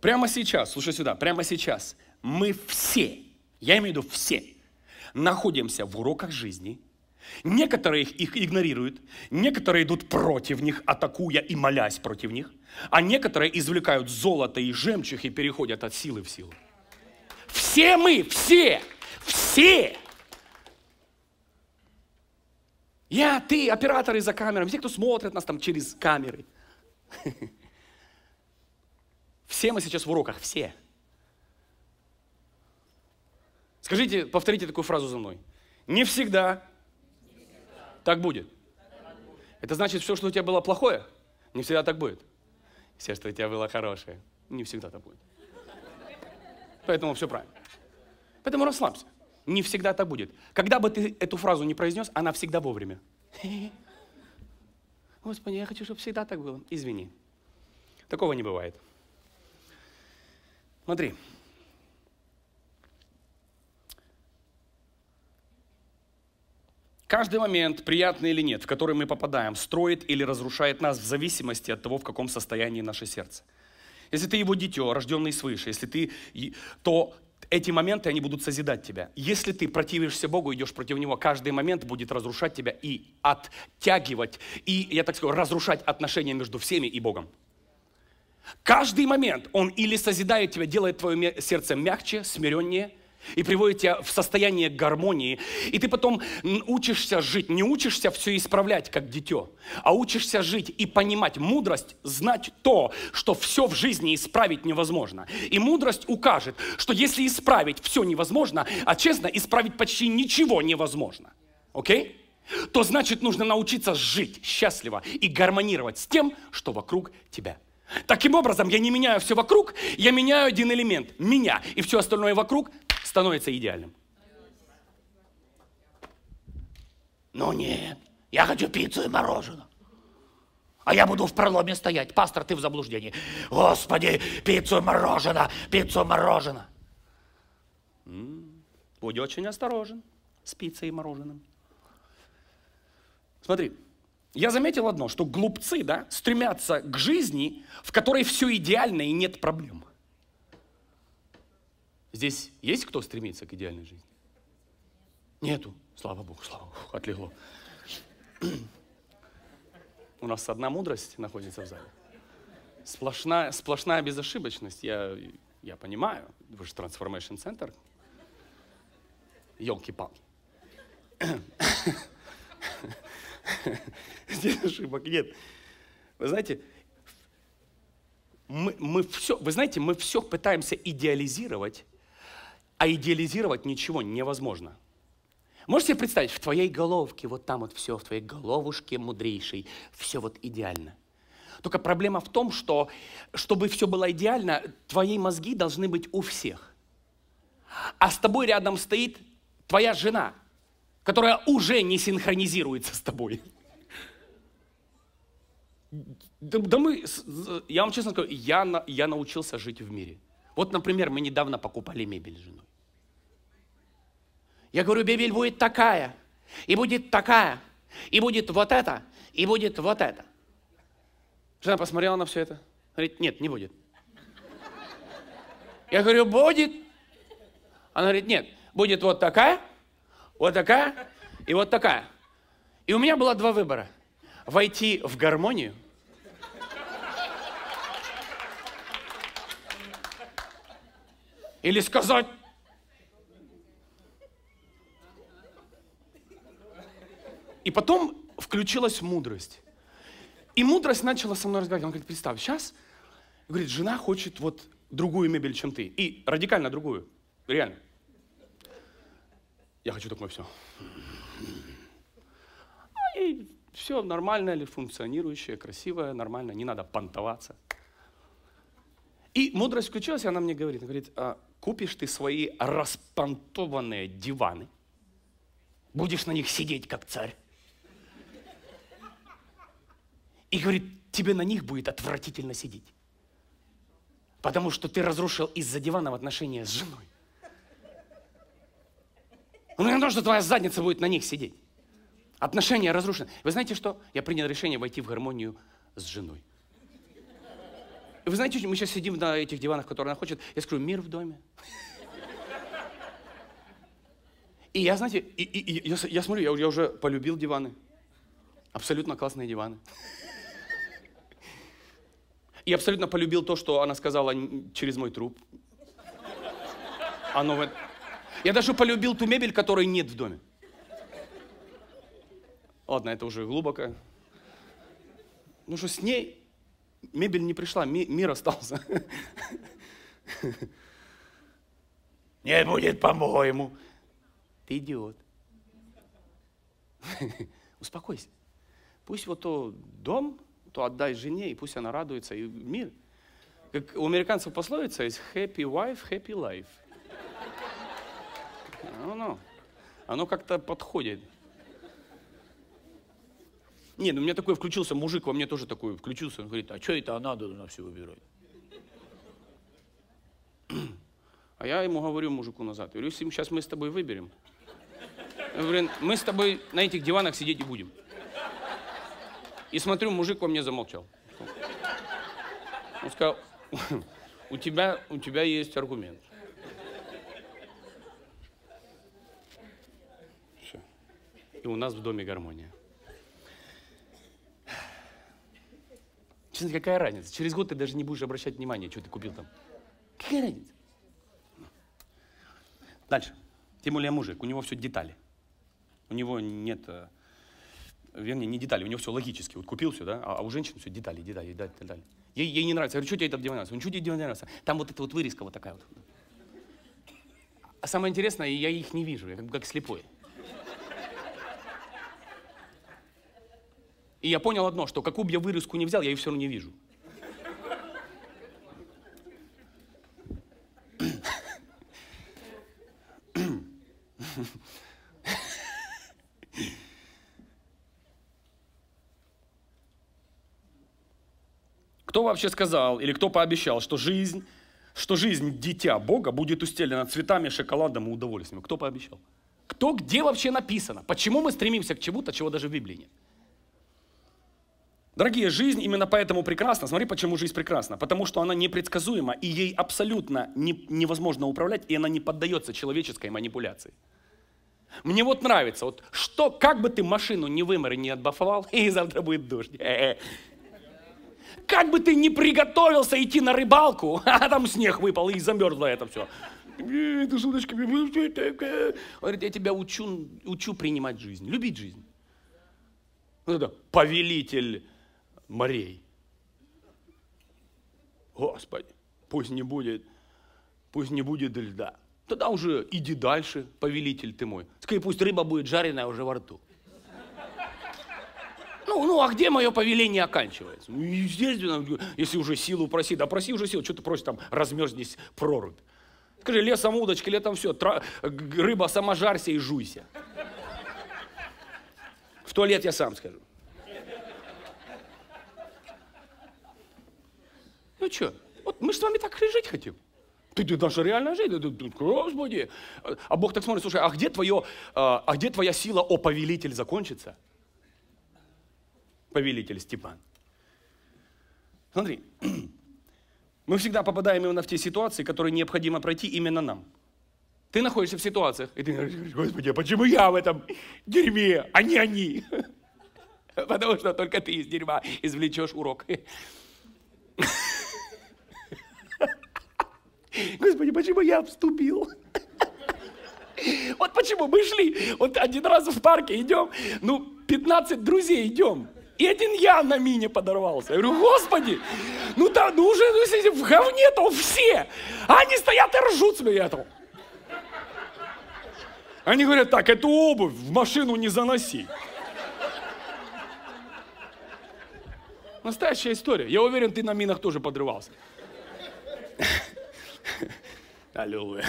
Прямо сейчас, слушай сюда, прямо сейчас мы все, я имею в виду все, находимся в уроках жизни – Некоторые их игнорируют, некоторые идут против них, атакуя и молясь против них, а некоторые извлекают золото и жемчуг и переходят от силы в силу. Все мы, все, все. Я, ты, операторы за камерами, все, кто смотрит нас там через камеры. Все мы сейчас в уроках, все. Скажите, повторите такую фразу за мной. Не всегда так будет. Это значит, все, что у тебя было плохое, не всегда так будет. Все, что у тебя было хорошее, не всегда так будет. Поэтому все правильно. Поэтому расслабься. Не всегда так будет. Когда бы ты эту фразу не произнес, она всегда вовремя. Господи, я хочу, чтобы всегда так было. Извини. Такого не бывает. Смотри, Каждый момент, приятный или нет, в который мы попадаем, строит или разрушает нас в зависимости от того, в каком состоянии наше сердце. Если ты его дитё, рожденный свыше, если ты, то эти моменты, они будут созидать тебя. Если ты противишься Богу, идешь против Него, каждый момент будет разрушать тебя и оттягивать, и, я так скажу, разрушать отношения между всеми и Богом. Каждый момент он или созидает тебя, делает твое сердце мягче, смиреннее – и приводит тебя в состояние гармонии. И ты потом учишься жить, не учишься все исправлять, как дитё, а учишься жить и понимать мудрость, знать то, что все в жизни исправить невозможно. И мудрость укажет, что если исправить все невозможно, а честно, исправить почти ничего невозможно. Окей? Okay? То значит, нужно научиться жить счастливо и гармонировать с тем, что вокруг тебя. Таким образом, я не меняю все вокруг, я меняю один элемент – меня. И все остальное вокруг становится идеальным. Ну нет, я хочу пиццу и мороженое. А я буду в проломе стоять. Пастор, ты в заблуждении. Господи, пиццу и мороженое, пиццу и мороженое. Будь очень осторожен с пиццей и мороженым. Смотри, я заметил одно, что глупцы да, стремятся к жизни, в которой все идеально и нет проблем. Здесь есть кто стремится к идеальной жизни? Нету. Слава Богу, слава Богу, отлегло. У нас одна мудрость находится в зале. Сплошная, сплошная безошибочность. Я, я понимаю, вы же Transformation Center. Ёлки палки Здесь ошибок нет. Вы знаете, мы, мы все, вы знаете, мы все пытаемся идеализировать а идеализировать ничего невозможно. Можете себе представить, в твоей головке, вот там вот все, в твоей головушке мудрейшей, все вот идеально. Только проблема в том, что, чтобы все было идеально, твои мозги должны быть у всех. А с тобой рядом стоит твоя жена, которая уже не синхронизируется с тобой. Да, да мы, я вам честно скажу, я, я научился жить в мире. Вот, например, мы недавно покупали мебель с женой. Я говорю, Библия будет такая, и будет такая, и будет вот это, и будет вот это. Жена посмотрела на все это, говорит, нет, не будет. Я говорю, будет. Она говорит, нет, будет вот такая, вот такая и вот такая. И у меня было два выбора. Войти в гармонию или сказать, И потом включилась мудрость. И мудрость начала со мной разговаривать. Он говорит, представь, сейчас, говорит, жена хочет вот другую мебель, чем ты. И радикально другую. Реально. Я хочу такое все. А и все нормальное, функционирующее, красивое, нормально. Не надо понтоваться. И мудрость включилась, и она мне говорит, она говорит, а купишь ты свои распонтованные диваны, будешь на них сидеть как царь, и говорит, тебе на них будет отвратительно сидеть. Потому что ты разрушил из-за дивана в отношения с женой. Ну, не то, что твоя задница будет на них сидеть. Отношения разрушены. Вы знаете что? Я принял решение войти в гармонию с женой. Вы знаете, мы сейчас сидим на этих диванах, которые она хочет. Я скажу, мир в доме. И я, знаете, и, и, и, я, я смотрю, я, я уже полюбил диваны. Абсолютно классные диваны. И абсолютно полюбил то, что она сказала через мой труп. Оно вот... Я даже полюбил ту мебель, которой нет в доме. Ладно, это уже глубоко. Ну что с ней мебель не пришла, ми мир остался. Не будет, по-моему. Ты идиот. Успокойся. Пусть вот то дом то отдай жене, и пусть она радуется, и мир. Как у американцев пословица есть happy wife, happy life. Оно, ну, ну, оно как-то подходит. Не, ну у меня такой включился мужик, во мне тоже такой включился. Он говорит, а что это она должна все выбирать? А я ему говорю, мужику назад, говорю, сейчас мы с тобой выберем. Блин, мы с тобой на этих диванах сидеть и будем. И смотрю, мужик во мне замолчал. Он сказал, у тебя, у тебя есть аргумент. Все. И у нас в доме гармония. Честно, какая разница? Через год ты даже не будешь обращать внимания, что ты купил там. Какая разница? Дальше. Тем более мужик, у него все детали. У него нет э, вернее, не детали, у него все логически. Вот купил все, да, а, а у женщины все детали, детали, детали, детали. Ей, ей не нравится. Я говорю, что тебе это не нравится? Он, что тебе не нравится? Там вот эта вот вырезка вот такая вот. А самое интересное, я их не вижу, я как, как слепой. И я понял одно, что какую бы я вырезку не взял, я ее все равно не вижу. Кто вообще сказал или кто пообещал, что жизнь, что жизнь дитя Бога будет устелена цветами, шоколадом и удовольствием? Кто пообещал? Кто, где вообще написано? Почему мы стремимся к чему-то, чего даже в Библии нет? Дорогие, жизнь именно поэтому прекрасна. Смотри, почему жизнь прекрасна. Потому что она непредсказуема, и ей абсолютно не, невозможно управлять, и она не поддается человеческой манипуляции. Мне вот нравится, вот что, как бы ты машину не вымыр и не отбафовал, и завтра будет дождь как бы ты ни приготовился идти на рыбалку, а там снег выпал и замерзло это все. Это шуточка. Говорит, я тебя учу, учу принимать жизнь, любить жизнь. Вот это повелитель морей. Господи, пусть не будет, пусть не будет льда. Тогда уже иди дальше, повелитель ты мой. Скажи, пусть рыба будет жареная уже во рту. Ну, ну, а где мое повеление оканчивается? Ну, естественно, если уже силу проси, да проси уже силу, что ты просишь, там, размерзнись прорубь. Скажи, лесом удочки, летом все, тра... Э, рыба сама жарься и жуйся. В туалет я сам скажу. Ну что, вот мы с вами так жить хотим. Ты, ты наша реальная жизнь, ты, ты, Господи. А Бог так смотрит, слушай, а где, твое, а, а где твоя сила, о повелитель, закончится? повелитель Степан. Смотри, мы всегда попадаем именно в те ситуации, которые необходимо пройти именно нам. Ты находишься в ситуациях, и ты говоришь, Господи, а почему я в этом дерьме, а не они? Потому что только ты из дерьма извлечешь урок. Господи, почему я вступил? Вот почему мы шли, вот один раз в парке идем, ну, 15 друзей идем, и один я на мине подорвался. Я говорю, господи, ну там, ну уже ну, сидим, в говне там все. А они стоят и ржут с меня там. Они говорят, так, эту обувь в машину не заноси. Настоящая история. Я уверен, ты на минах тоже подрывался. Аллилуйя.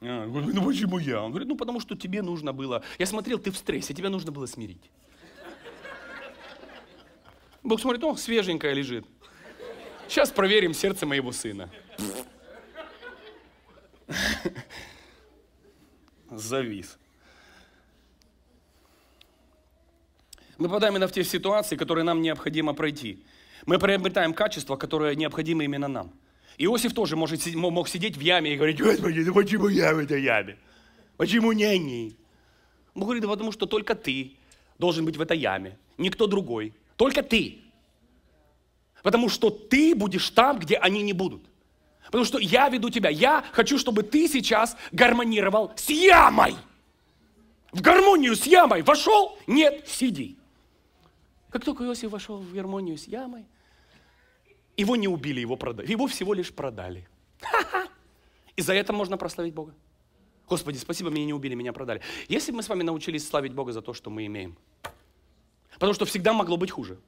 Я а, говорю, ну почему я? Он говорит, ну потому что тебе нужно было... Я смотрел, ты в стрессе, тебе нужно было смирить. Бог смотрит, о, свеженькая лежит. Сейчас проверим сердце моего сына. Завис. Мы попадаем именно в те ситуации, которые нам необходимо пройти. Мы приобретаем качества, которые необходимы именно нам. Иосиф тоже может, мог сидеть в яме и говорить, Господи, ну почему я в этой яме? Почему не они? Он говорит, да потому что только ты должен быть в этой яме, никто другой, только ты. Потому что ты будешь там, где они не будут. Потому что я веду тебя. Я хочу, чтобы ты сейчас гармонировал с ямой. В гармонию с ямой вошел? Нет, сиди. Как только Иосиф вошел в гармонию с ямой, его не убили, его продали. Его всего лишь продали. Ха-ха! И за это можно прославить Бога. Господи, спасибо, меня не убили, меня продали. Если бы мы с вами научились славить Бога за то, что мы имеем. Потому что всегда могло быть хуже.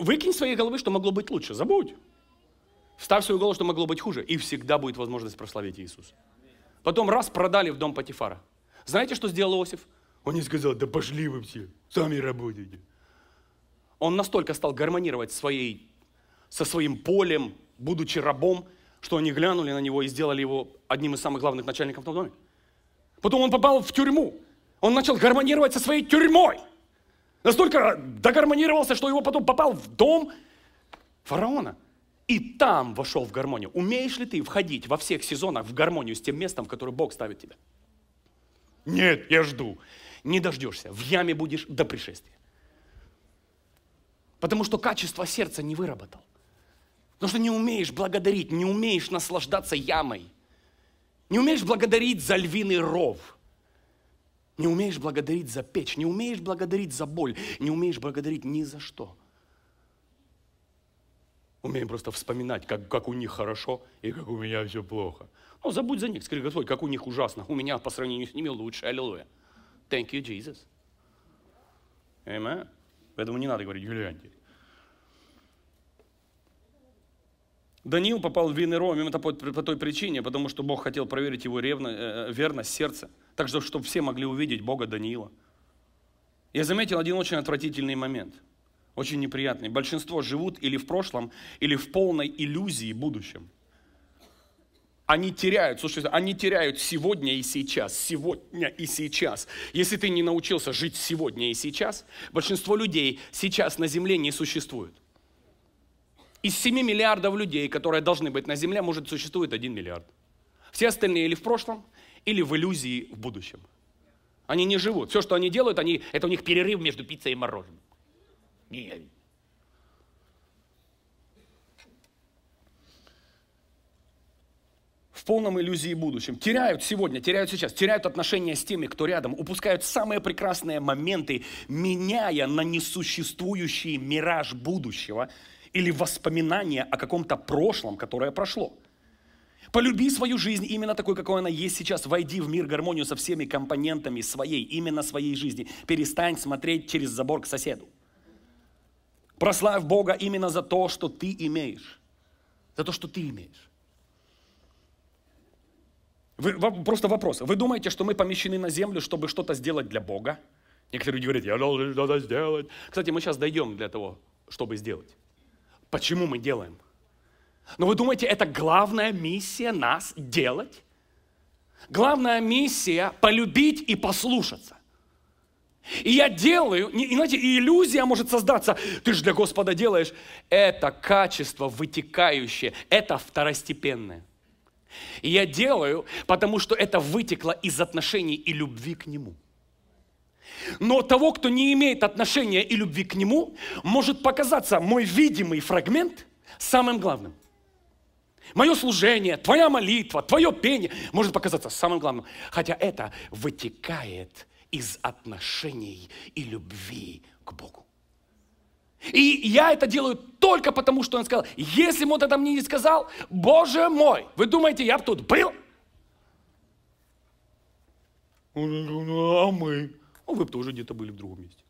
Выкинь из своей головы, что могло быть лучше. Забудь. Вставь свою голову, что могло быть хуже. И всегда будет возможность прославить Иисуса. Потом раз продали в дом Патифара. Знаете, что сделал Иосиф? Он не сказал, да пошли вы все, сами работайте. Он настолько стал гармонировать своей со своим полем, будучи рабом, что они глянули на него и сделали его одним из самых главных начальников в том доме. Потом он попал в тюрьму. Он начал гармонировать со своей тюрьмой. Настолько догармонировался, что его потом попал в дом фараона. И там вошел в гармонию. Умеешь ли ты входить во всех сезонах в гармонию с тем местом, в которое Бог ставит тебя? Нет, я жду. Не дождешься. В яме будешь до пришествия. Потому что качество сердца не выработал. Потому что не умеешь благодарить, не умеешь наслаждаться ямой. Не умеешь благодарить за львиный ров. Не умеешь благодарить за печь, не умеешь благодарить за боль, не умеешь благодарить ни за что. Умеем просто вспоминать, как, как у них хорошо и как у меня все плохо. Ну, забудь за них, скажи, Господь, как у них ужасно, у меня по сравнению с ними лучше, аллилуйя. Thank you, Jesus. Amen. Поэтому не надо говорить, Юлианти. Даниил попал в Венероме именно по, по той причине, потому что Бог хотел проверить его ревно, э, э верность сердца, так что, чтобы все могли увидеть Бога Даниила. Я заметил один очень отвратительный момент, очень неприятный. Большинство живут или в прошлом, или в полной иллюзии будущем. Они теряют, слушайте, они теряют сегодня и сейчас, сегодня и сейчас. Если ты не научился жить сегодня и сейчас, большинство людей сейчас на земле не существует из 7 миллиардов людей, которые должны быть на Земле, может, существует 1 миллиард. Все остальные или в прошлом, или в иллюзии в будущем. Они не живут. Все, что они делают, они, это у них перерыв между пиццей и мороженым. Нет. в полном иллюзии будущем. Теряют сегодня, теряют сейчас, теряют отношения с теми, кто рядом, упускают самые прекрасные моменты, меняя на несуществующий мираж будущего – или воспоминание о каком-то прошлом, которое прошло. Полюби свою жизнь именно такой, какой она есть сейчас. Войди в мир гармонию со всеми компонентами своей, именно своей жизни. Перестань смотреть через забор к соседу. Прославь Бога именно за то, что ты имеешь. За то, что ты имеешь. Вы, просто вопрос. Вы думаете, что мы помещены на землю, чтобы что-то сделать для Бога? Некоторые люди говорят, я должен что-то сделать. Кстати, мы сейчас дойдем для того, чтобы сделать. Почему мы делаем? Но вы думаете, это главная миссия нас делать? Главная миссия – полюбить и послушаться. И я делаю, иначе и иллюзия может создаться. Ты же для Господа делаешь. Это качество вытекающее, это второстепенное. И я делаю, потому что это вытекло из отношений и любви к Нему. Но того, кто не имеет отношения и любви к нему, может показаться мой видимый фрагмент самым главным. Мое служение, твоя молитва, твое пение может показаться самым главным. Хотя это вытекает из отношений и любви к Богу. И я это делаю только потому, что он сказал. Если бы он это мне не сказал, Боже мой, вы думаете, я бы тут был? «Ну, а мы? Ну, вы бы тоже где-то были в другом месте.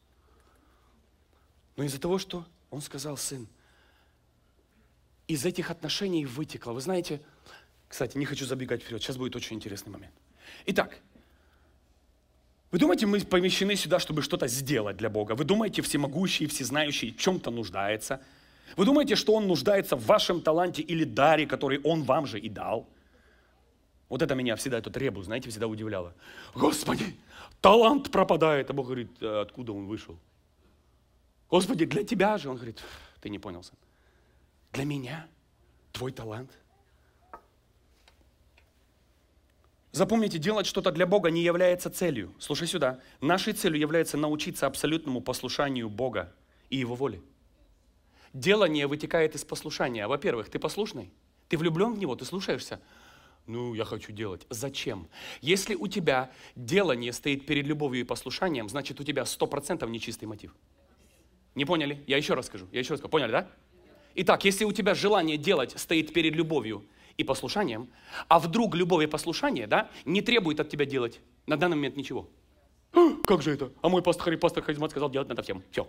Но из-за того, что он сказал, сын, из этих отношений вытекло. Вы знаете, кстати, не хочу забегать вперед, сейчас будет очень интересный момент. Итак, вы думаете, мы помещены сюда, чтобы что-то сделать для Бога? Вы думаете, всемогущий, всезнающий в чем-то нуждается? Вы думаете, что он нуждается в вашем таланте или даре, который он вам же и дал? Вот это меня всегда, эту требу, знаете, всегда удивляло. Господи, талант пропадает. А Бог говорит, «Э, откуда он вышел? Господи, для тебя же. Он говорит, ты не понял, сын. Для меня твой талант. Запомните, делать что-то для Бога не является целью. Слушай сюда. Нашей целью является научиться абсолютному послушанию Бога и Его воли. Делание вытекает из послушания. Во-первых, ты послушный, ты влюблен в Него, ты слушаешься. Ну, я хочу делать. Зачем? Если у тебя делание стоит перед любовью и послушанием, значит, у тебя 100% нечистый мотив. Не поняли? Я еще раз скажу. Я еще раз скажу. Поняли, да? Итак, если у тебя желание делать стоит перед любовью и послушанием, а вдруг любовь и послушание, да, не требует от тебя делать на данный момент ничего. Как же это? А мой пастор, пастор харизмат сказал, делать надо всем. Все.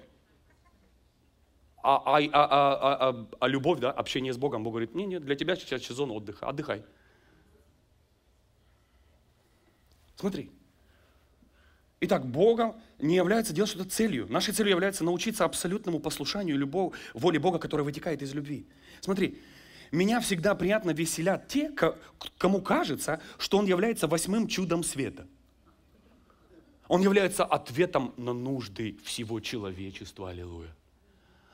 А, а, а, а, а, а, а любовь, да, общение с Богом, Бог говорит, не, нет, для тебя сейчас сезон отдыха, отдыхай. Смотри. Итак, Бога не является делать что-то целью. Нашей целью является научиться абсолютному послушанию любого, Воли Бога, которая вытекает из любви. Смотри, меня всегда приятно веселят те, кому кажется, что он является восьмым чудом света. Он является ответом на нужды всего человечества, аллилуйя.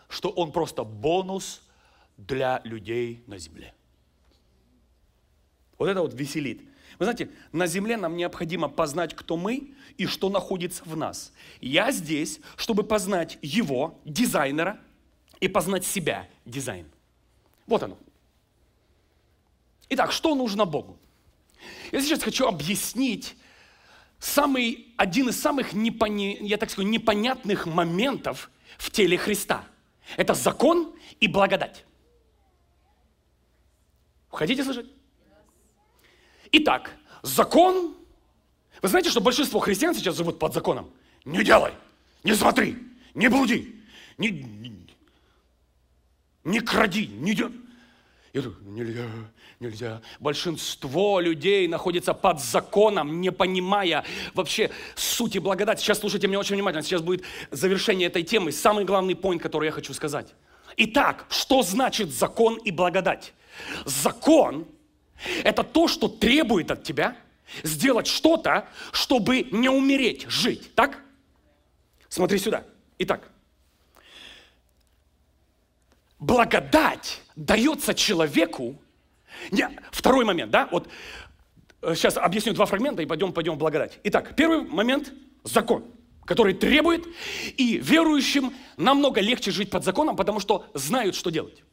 Что он просто бонус для людей на земле. Вот это вот веселит. Вы знаете, на земле нам необходимо познать, кто мы и что находится в нас. Я здесь, чтобы познать его, дизайнера, и познать себя, дизайн. Вот оно. Итак, что нужно Богу? Я сейчас хочу объяснить самый, один из самых непони, я так скажу, непонятных моментов в теле Христа. Это закон и благодать. Хотите слышать? Итак, закон. Вы знаете, что большинство христиан сейчас живут под законом? Не делай, не смотри, не блуди, не, не, не кради, не делай. Я говорю, нельзя, нельзя. Большинство людей находится под законом, не понимая вообще сути благодати. Сейчас слушайте меня очень внимательно, сейчас будет завершение этой темы, самый главный поинт, который я хочу сказать. Итак, что значит закон и благодать? Закон это то, что требует от тебя сделать что-то, чтобы не умереть, жить. Так? Смотри сюда. Итак, благодать дается человеку. Не, второй момент, да? Вот э, сейчас объясню два фрагмента и пойдем, пойдем благодать. Итак, первый момент – закон, который требует, и верующим намного легче жить под законом, потому что знают, что делать.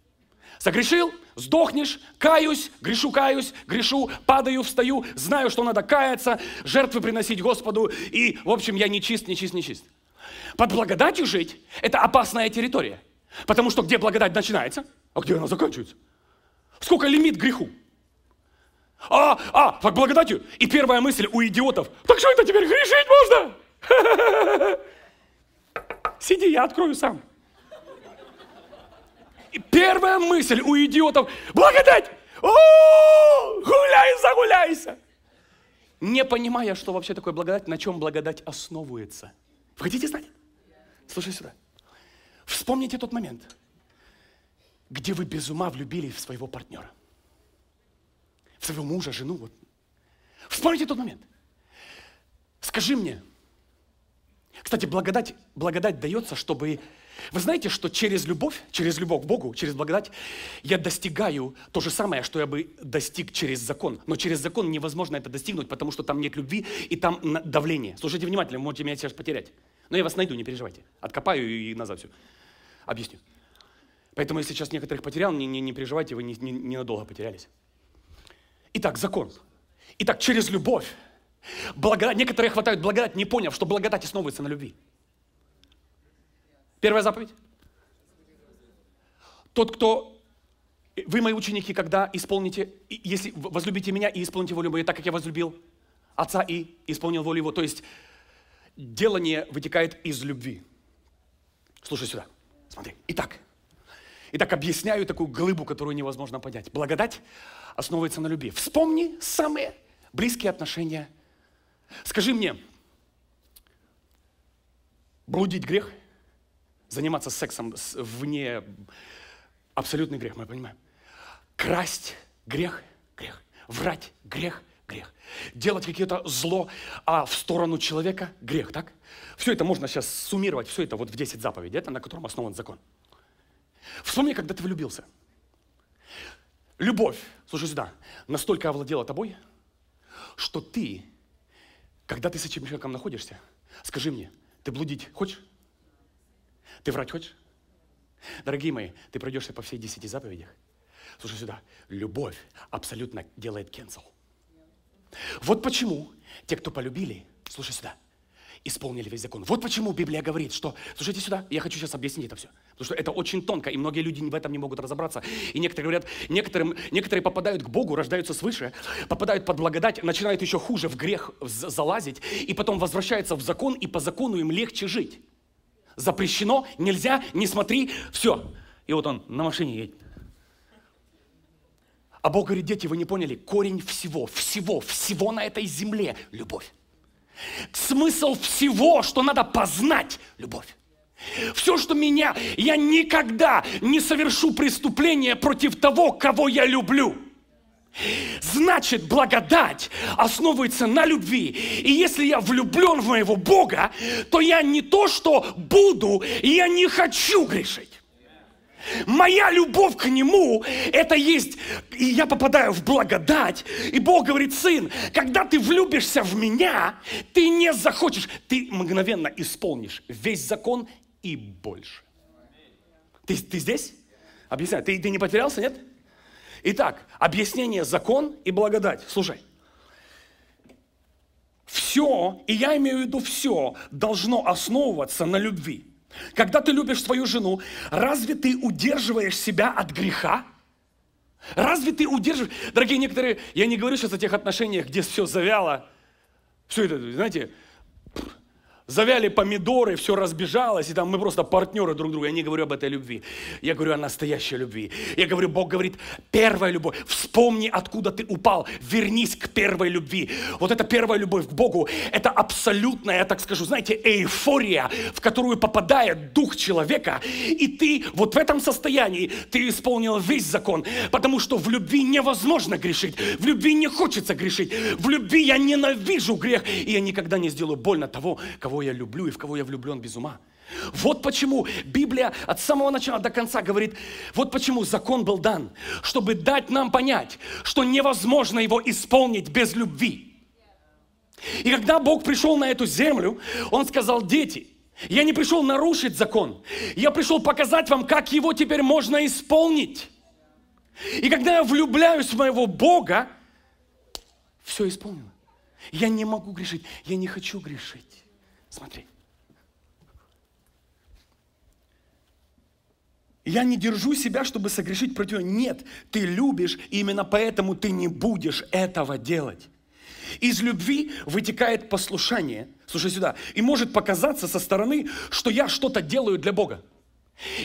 Согрешил, сдохнешь, каюсь, грешу, каюсь, грешу, падаю, встаю, знаю, что надо каяться, жертвы приносить Господу, и, в общем, я не чист, не чист, не чист. Под благодатью жить – это опасная территория, потому что где благодать начинается, а где она заканчивается? Сколько лимит греху? А, а, под благодатью. И первая мысль у идиотов – так что это теперь грешить можно? Сиди, я открою сам первая мысль у идиотов – благодать! гуляй, загуляйся! Не понимая, что вообще такое благодать, на чем благодать основывается. Вы хотите знать? Слушай сюда. Вспомните тот момент, где вы без ума влюбились в своего партнера. В своего мужа, жену. Вот. Вспомните тот момент. Скажи мне. Кстати, благодать, благодать дается, чтобы вы знаете, что через любовь, через любовь к Богу, через благодать, я достигаю то же самое, что я бы достиг через закон. Но через закон невозможно это достигнуть, потому что там нет любви и там давление. Слушайте внимательно, вы можете меня сейчас потерять. Но я вас найду, не переживайте. Откопаю и назад все. Объясню. Поэтому, если сейчас некоторых потерял, не, не, не переживайте, вы ненадолго не, не ненадолго потерялись. Итак, закон. Итак, через любовь. Благодать. Некоторые хватают благодать, не поняв, что благодать основывается на любви. Первая заповедь. Тот, кто... Э, вы мои ученики, когда исполните... Если возлюбите меня и исполните волю мою, так как я возлюбил Отца и исполнил волю его. То есть делание вытекает из любви. Слушай сюда. Смотри. Итак. Итак, объясняю такую глыбу, которую невозможно понять. Благодать основывается на любви. Вспомни самые близкие отношения. Скажи мне, блудить грех? Заниматься сексом вне – абсолютный грех, мы понимаем. Красть – грех, грех. Врать – грех, грех. Делать какие-то зло а в сторону человека – грех, так? Все это можно сейчас суммировать, все это вот в 10 заповедей, это на котором основан закон. Вспомни, когда ты влюбился. Любовь, слушай сюда, настолько овладела тобой, что ты, когда ты с этим человеком находишься, скажи мне, ты блудить хочешь? Ты врать хочешь? Дорогие мои, ты пройдешься по всей десяти заповедях. Слушай сюда, любовь абсолютно делает кенсел. Вот почему те, кто полюбили, слушай сюда, исполнили весь закон. Вот почему Библия говорит, что... Слушайте сюда, я хочу сейчас объяснить это все. Потому что это очень тонко, и многие люди в этом не могут разобраться. И некоторые говорят, некоторым, некоторые попадают к Богу, рождаются свыше, попадают под благодать, начинают еще хуже в грех залазить, и потом возвращаются в закон, и по закону им легче жить запрещено, нельзя, не смотри, все. И вот он на машине едет. А Бог говорит, дети, вы не поняли, корень всего, всего, всего на этой земле – любовь. Смысл всего, что надо познать – любовь. Все, что меня, я никогда не совершу преступление против того, кого я люблю – Значит, благодать основывается на любви. И если я влюблен в моего Бога, то я не то, что буду, я не хочу грешить. Моя любовь к Нему, это есть, и я попадаю в благодать. И Бог говорит, сын, когда ты влюбишься в меня, ты не захочешь, ты мгновенно исполнишь весь закон и больше. Ты, ты здесь? Объясняю, ты, ты не потерялся, нет? Итак, объяснение закон и благодать. Слушай. Все, и я имею в виду все, должно основываться на любви. Когда ты любишь свою жену, разве ты удерживаешь себя от греха? Разве ты удерживаешь... Дорогие некоторые, я не говорю сейчас о тех отношениях, где все завяло. Все это, знаете, Завяли помидоры, все разбежалось, и там мы просто партнеры друг друга. Я не говорю об этой любви. Я говорю о настоящей любви. Я говорю, Бог говорит, первая любовь. Вспомни, откуда ты упал. Вернись к первой любви. Вот эта первая любовь к Богу, это абсолютная, я так скажу, знаете, эйфория, в которую попадает дух человека. И ты вот в этом состоянии, ты исполнил весь закон. Потому что в любви невозможно грешить. В любви не хочется грешить. В любви я ненавижу грех. И я никогда не сделаю больно того, кого кого я люблю и в кого я влюблен без ума. Вот почему Библия от самого начала до конца говорит, вот почему закон был дан, чтобы дать нам понять, что невозможно его исполнить без любви. И когда Бог пришел на эту землю, Он сказал, дети, я не пришел нарушить закон, я пришел показать вам, как его теперь можно исполнить. И когда я влюбляюсь в моего Бога, все исполнено. Я не могу грешить, я не хочу грешить. Смотри. Я не держу себя, чтобы согрешить против него. Нет, ты любишь, и именно поэтому ты не будешь этого делать. Из любви вытекает послушание. Слушай сюда. И может показаться со стороны, что я что-то делаю для Бога.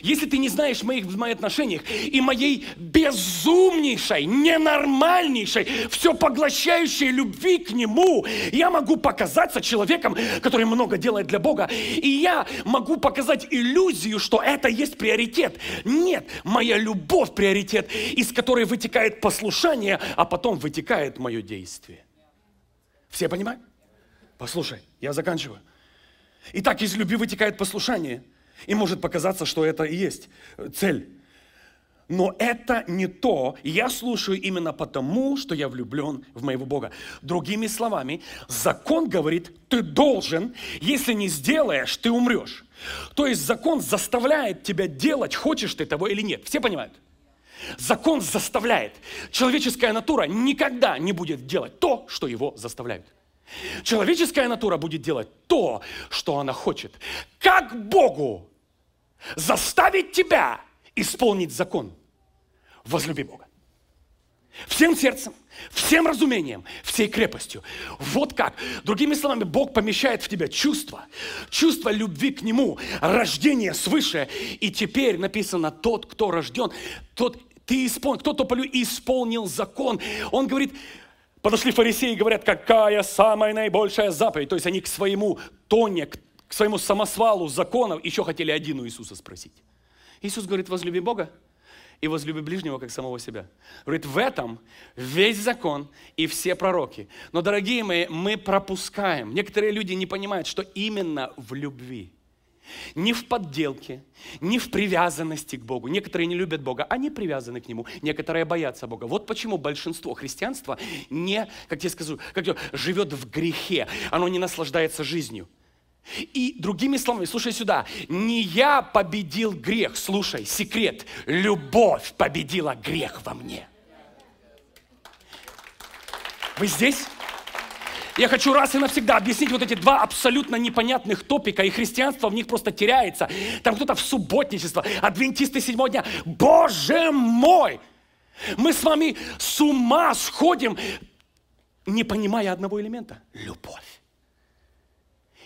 Если ты не знаешь моих моих взаимоотношениях и моей безумнейшей, ненормальнейшей, все поглощающей любви к Нему, я могу показаться человеком, который много делает для Бога, и я могу показать иллюзию, что это есть приоритет. Нет, моя любовь – приоритет, из которой вытекает послушание, а потом вытекает мое действие. Все понимают? Послушай, я заканчиваю. Итак, из любви вытекает послушание – и может показаться, что это и есть э, цель. Но это не то. я слушаю именно потому, что я влюблен в моего Бога. Другими словами, закон говорит, ты должен, если не сделаешь, ты умрешь. То есть закон заставляет тебя делать, хочешь ты того или нет. Все понимают? Закон заставляет. Человеческая натура никогда не будет делать то, что его заставляют. Человеческая натура будет делать то, что она хочет. Как Богу заставить тебя исполнить закон. Возлюби Бога. Всем сердцем, всем разумением, всей крепостью. Вот как. Другими словами, Бог помещает в тебя чувство, чувство любви к Нему, рождение свыше. И теперь написано, тот, кто рожден, тот ты исполнил, кто-то полю исполнил закон. Он говорит, подошли фарисеи и говорят, какая самая наибольшая заповедь. То есть они к своему тоне, к к своему самосвалу законов еще хотели один у Иисуса спросить. Иисус говорит, возлюби Бога и возлюби ближнего, как самого себя. Говорит, в этом весь закон и все пророки. Но, дорогие мои, мы пропускаем. Некоторые люди не понимают, что именно в любви. Не в подделке, не в привязанности к Богу. Некоторые не любят Бога, они привязаны к Нему. Некоторые боятся Бога. Вот почему большинство христианства не, как я скажу, как я, живет в грехе. Оно не наслаждается жизнью. И другими словами, слушай сюда, не я победил грех, слушай, секрет, любовь победила грех во мне. Вы здесь? Я хочу раз и навсегда объяснить вот эти два абсолютно непонятных топика, и христианство в них просто теряется. Там кто-то в субботничество, адвентисты седьмого дня. Боже мой! Мы с вами с ума сходим, не понимая одного элемента – любовь.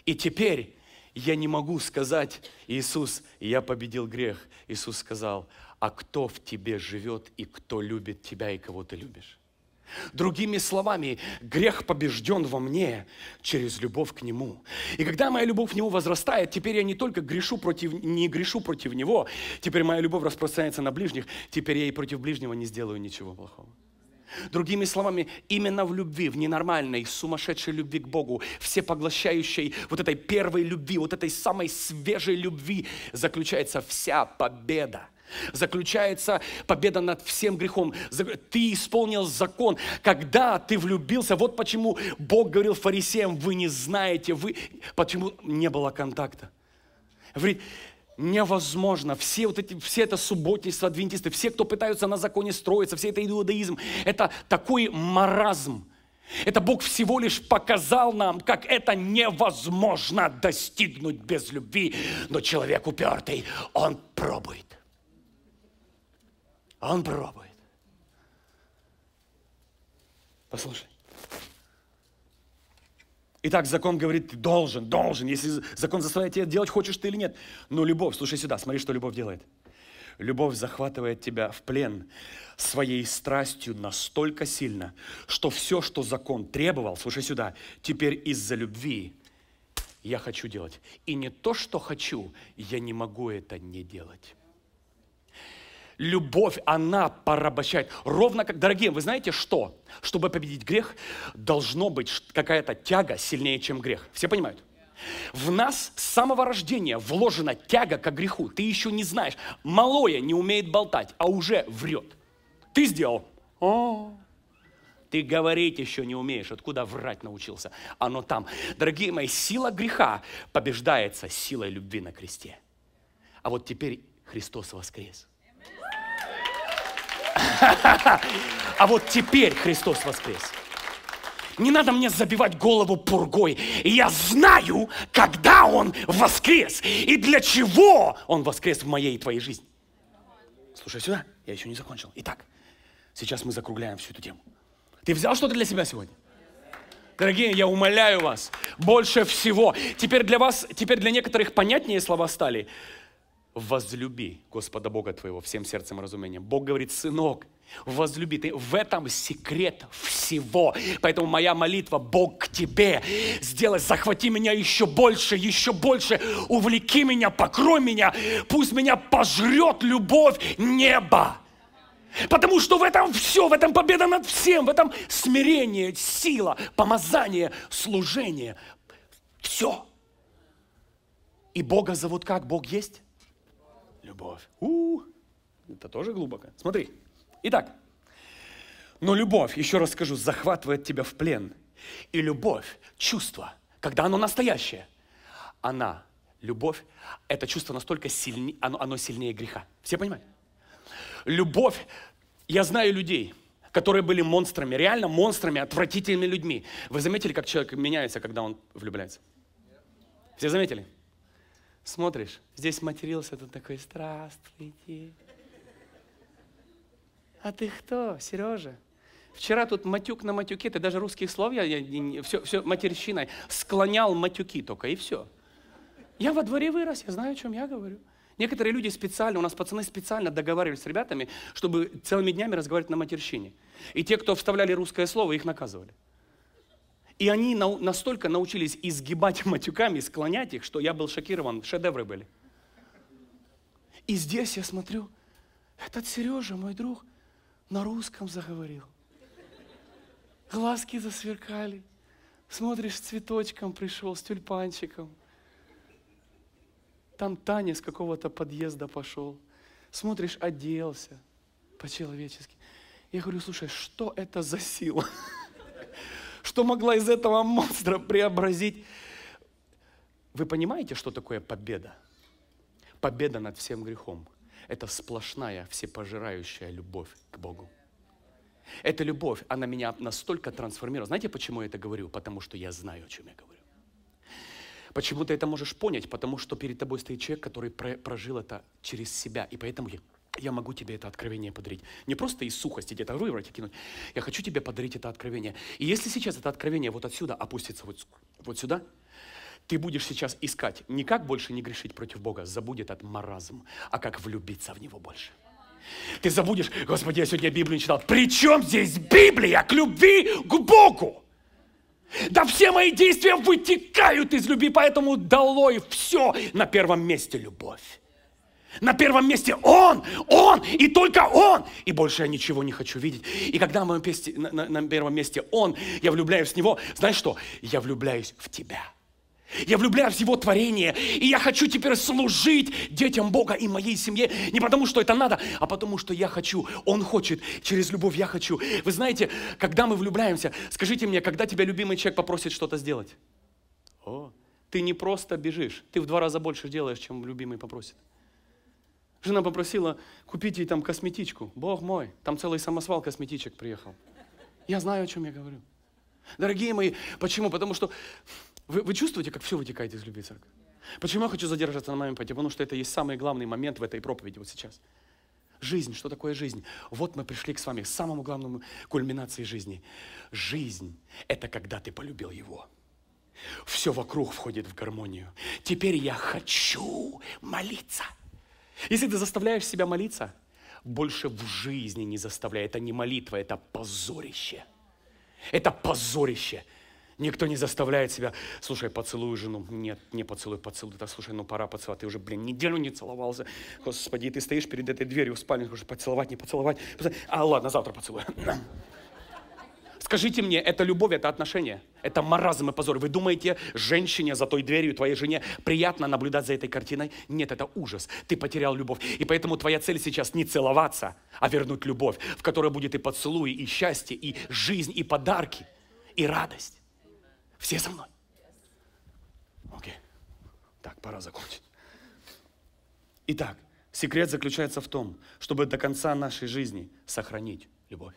И теперь я не могу сказать, Иисус, я победил грех. Иисус сказал, а кто в тебе живет и кто любит тебя и кого ты любишь? Другими словами, грех побежден во мне через любовь к Нему. И когда моя любовь к Нему возрастает, теперь я не только грешу против, не грешу против Него, теперь моя любовь распространяется на ближних, теперь я и против ближнего не сделаю ничего плохого. Другими словами, именно в любви, в ненормальной, сумасшедшей любви к Богу, всепоглощающей вот этой первой любви, вот этой самой свежей любви заключается вся победа. Заключается победа над всем грехом. Ты исполнил закон, когда ты влюбился. Вот почему Бог говорил фарисеям, вы не знаете, вы... Почему не было контакта? Говорит, невозможно. Все вот эти, все это субботничество, адвентисты, все, кто пытаются на законе строиться, все это иудаизм, это такой маразм. Это Бог всего лишь показал нам, как это невозможно достигнуть без любви. Но человек упертый, он пробует. Он пробует. Послушай. Итак, закон говорит, ты должен, должен, если закон заставляет тебя делать, хочешь ты или нет. Но любовь, слушай сюда, смотри, что любовь делает. Любовь захватывает тебя в плен своей страстью настолько сильно, что все, что закон требовал, слушай сюда, теперь из-за любви я хочу делать. И не то, что хочу, я не могу это не делать любовь, она порабощает. Ровно как, дорогие, вы знаете что? Чтобы победить грех, должно быть какая-то тяга сильнее, чем грех. Все понимают? В нас с самого рождения вложена тяга к греху. Ты еще не знаешь. Малое не умеет болтать, а уже врет. Ты сделал. О, ты говорить еще не умеешь. Откуда врать научился? Оно там. Дорогие мои, сила греха побеждается силой любви на кресте. А вот теперь Христос воскрес. А вот теперь Христос воскрес. Не надо мне забивать голову пургой. Я знаю, когда Он воскрес и для чего Он воскрес в моей и твоей жизни. Слушай сюда, я еще не закончил. Итак, сейчас мы закругляем всю эту тему. Ты взял что-то для себя сегодня? Дорогие, я умоляю вас, больше всего. Теперь для вас, теперь для некоторых понятнее слова стали возлюби Господа Бога твоего всем сердцем и разумением. Бог говорит, сынок, возлюби. Ты в этом секрет всего. Поэтому моя молитва, Бог к тебе, сделай, захвати меня еще больше, еще больше, увлеки меня, покрой меня, пусть меня пожрет любовь неба. Потому что в этом все, в этом победа над всем, в этом смирение, сила, помазание, служение. Все. И Бога зовут как? Бог есть? Любовь. У, -у, У, это тоже глубоко. Смотри. Итак, но любовь, еще раз скажу, захватывает тебя в плен. И любовь, чувство, когда оно настоящее, она, любовь, это чувство настолько сильнее, оно, оно сильнее греха. Все понимают? Любовь, я знаю людей, которые были монстрами, реально монстрами, отвратительными людьми. Вы заметили, как человек меняется, когда он влюбляется? Все заметили? Смотришь, здесь матерился, тут такой, здравствуйте. А ты кто, Сережа? Вчера тут матюк на матюке, ты даже русских слов, я, я не, все, все матерщиной, склонял матюки только, и все. Я во дворе вырос, я знаю, о чем я говорю. Некоторые люди специально, у нас пацаны специально договаривались с ребятами, чтобы целыми днями разговаривать на матерщине. И те, кто вставляли русское слово, их наказывали. И они настолько научились изгибать матюками, склонять их, что я был шокирован, шедевры были. И здесь я смотрю, этот Сережа, мой друг, на русском заговорил. Глазки засверкали. Смотришь, с цветочком пришел, с тюльпанчиком. Там Таня с какого-то подъезда пошел. Смотришь, оделся по-человечески. Я говорю, слушай, что это за сила? что могла из этого монстра преобразить. Вы понимаете, что такое победа? Победа над всем грехом. Это сплошная, всепожирающая любовь к Богу. Эта любовь, она меня настолько трансформировала. Знаете, почему я это говорю? Потому что я знаю, о чем я говорю. Почему ты это можешь понять? Потому что перед тобой стоит человек, который прожил это через себя. И поэтому я могу тебе это откровение подарить. Не просто из сухости где-то выбрать и кинуть. Я хочу тебе подарить это откровение. И если сейчас это откровение вот отсюда опустится вот, вот сюда, ты будешь сейчас искать не как больше не грешить против Бога, забудь этот маразм, а как влюбиться в Него больше. Ты забудешь, Господи, я сегодня Библию читал. При чем здесь Библия к любви к Богу? Да все мои действия вытекают из любви, поэтому долой все на первом месте любовь. На первом месте Он, Он и только Он. И больше я ничего не хочу видеть. И когда на, месте, на, на, на первом месте Он, я влюбляюсь в Него, знаешь что? Я влюбляюсь в Тебя. Я влюбляюсь в Его творение, и я хочу теперь служить детям Бога и моей семье. Не потому, что это надо, а потому, что я хочу. Он хочет, через любовь я хочу. Вы знаете, когда мы влюбляемся, скажите мне, когда тебя любимый человек попросит что-то сделать? О, ты не просто бежишь, ты в два раза больше делаешь, чем любимый попросит. Жена попросила купить ей там косметичку. Бог мой, там целый самосвал косметичек приехал. Я знаю, о чем я говорю. Дорогие мои, почему? Потому что вы, вы чувствуете, как все вытекает из любви церкви? Почему я хочу задержаться на моменте? Потому что это есть самый главный момент в этой проповеди вот сейчас. Жизнь, что такое жизнь? Вот мы пришли к с вами к самому главному кульминации жизни. Жизнь – это когда ты полюбил его. Все вокруг входит в гармонию. Теперь я хочу молиться – если ты заставляешь себя молиться, больше в жизни не заставляй. Это не молитва, это позорище. Это позорище. Никто не заставляет себя, слушай, поцелуй жену. Нет, не поцелуй, поцелуй. Да, слушай, ну пора поцеловать. Ты уже, блин, неделю не целовался. Господи, ты стоишь перед этой дверью в спальне, уже поцеловать, не поцеловать. А, ладно, завтра поцелую. Скажите мне, это любовь, это отношения? Это маразм и позор. Вы думаете, женщине за той дверью, твоей жене, приятно наблюдать за этой картиной? Нет, это ужас. Ты потерял любовь. И поэтому твоя цель сейчас не целоваться, а вернуть любовь, в которой будет и поцелуи, и счастье, и жизнь, и подарки, и радость. Все со мной? Окей. Так, пора закончить. Итак, секрет заключается в том, чтобы до конца нашей жизни сохранить любовь.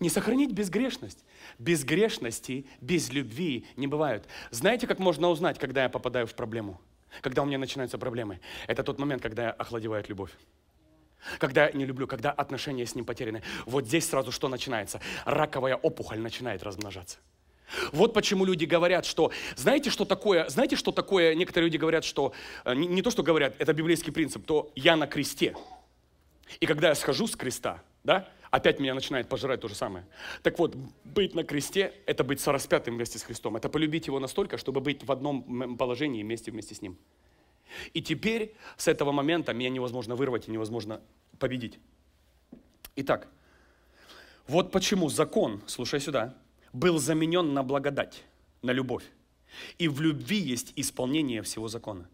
Не сохранить безгрешность. Безгрешности без любви не бывают. Знаете, как можно узнать, когда я попадаю в проблему? Когда у меня начинаются проблемы? Это тот момент, когда охладевает любовь. Когда я не люблю, когда отношения с ним потеряны. Вот здесь сразу что начинается? Раковая опухоль начинает размножаться. Вот почему люди говорят, что, знаете, что такое, знаете, что такое, некоторые люди говорят, что, э, не, не то, что говорят, это библейский принцип, то я на кресте. И когда я схожу с креста, да, опять меня начинает пожирать то же самое. Так вот, быть на кресте – это быть распятым вместе с Христом. Это полюбить Его настолько, чтобы быть в одном положении вместе вместе с Ним. И теперь с этого момента меня невозможно вырвать и невозможно победить. Итак, вот почему закон, слушай сюда, был заменен на благодать, на любовь. И в любви есть исполнение всего закона.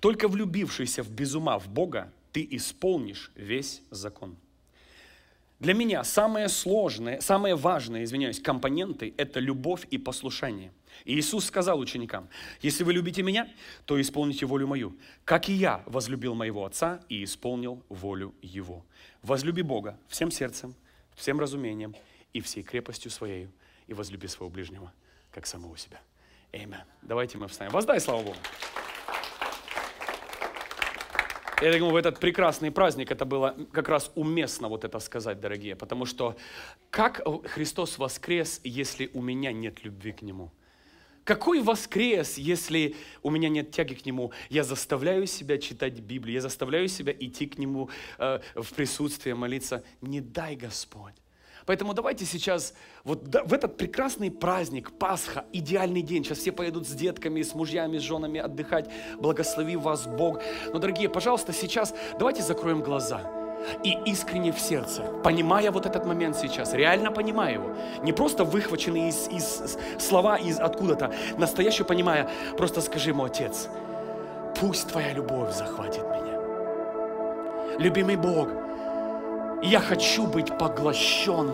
Только влюбившийся в безума в Бога, ты исполнишь весь закон. Для меня самые сложные, самые важные, извиняюсь, компоненты – это любовь и послушание. И Иисус сказал ученикам, «Если вы любите Меня, то исполните волю Мою, как и Я возлюбил Моего Отца и исполнил волю Его. Возлюби Бога всем сердцем, всем разумением и всей крепостью Своею, и возлюби своего ближнего, как самого себя». Аминь. Давайте мы встанем. Воздай слава Богу. Я думаю, в этот прекрасный праздник это было как раз уместно вот это сказать, дорогие, потому что как Христос воскрес, если у меня нет любви к Нему? Какой воскрес, если у меня нет тяги к Нему? Я заставляю себя читать Библию, я заставляю себя идти к Нему э, в присутствие, молиться. Не дай, Господь. Поэтому давайте сейчас, вот в этот прекрасный праздник, Пасха, идеальный день. Сейчас все поедут с детками, с мужьями, с женами отдыхать. Благослови вас Бог. Но, дорогие, пожалуйста, сейчас давайте закроем глаза и искренне в сердце, понимая вот этот момент сейчас, реально понимая его, не просто выхваченные из, из слова из откуда-то, настоящую понимая, просто скажи ему, Отец, пусть Твоя любовь захватит меня. Любимый Бог, я хочу быть поглощен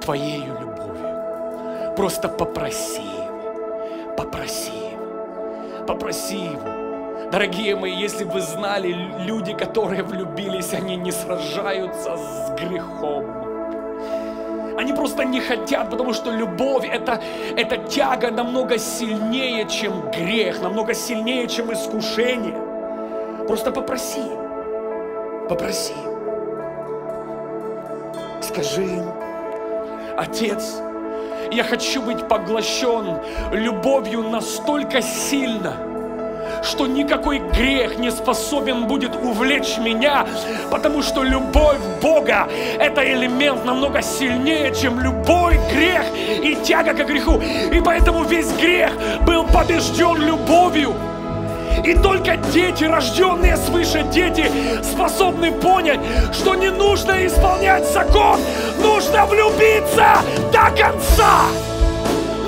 Твоею любовью. Просто попроси Его, попроси Его, попроси Его. Дорогие мои, если вы знали, люди, которые влюбились, они не сражаются с грехом. Они просто не хотят, потому что любовь это, это тяга намного сильнее, чем грех, намного сильнее, чем искушение. Просто попроси, попроси скажи им, Отец, я хочу быть поглощен любовью настолько сильно, что никакой грех не способен будет увлечь меня, потому что любовь Бога – это элемент намного сильнее, чем любой грех и тяга к греху. И поэтому весь грех был побежден любовью. И только дети, рожденные свыше дети, способны понять, что не нужно исполнять закон, нужно влюбиться до конца.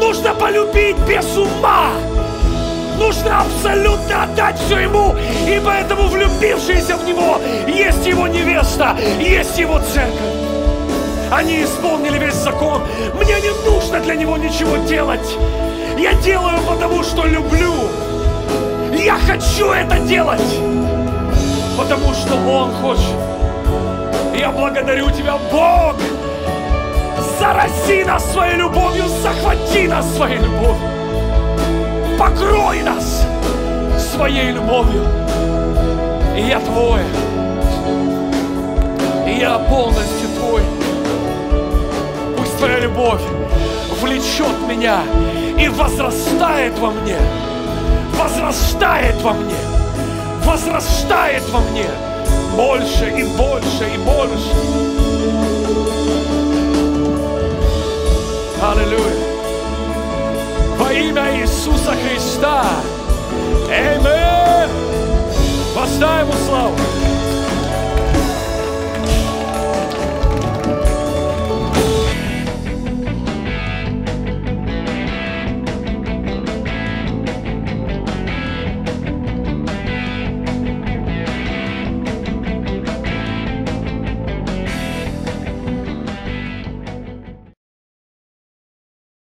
Нужно полюбить без ума. Нужно абсолютно отдать все ему, и поэтому влюбившиеся в него есть его невеста, есть его церковь. Они исполнили весь закон. Мне не нужно для него ничего делать. Я делаю потому, что люблю я хочу это делать, потому что Он хочет. я благодарю Тебя, Бог, зарази нас своей любовью, захвати нас своей любовью, покрой нас своей любовью. И я Твой, и я полностью Твой. Пусть Твоя любовь влечет меня и возрастает во мне возрастает во мне, возрастает во мне больше и больше и больше. Аллилуйя. Во имя Иисуса Христа. Аминь. Воздаем славу.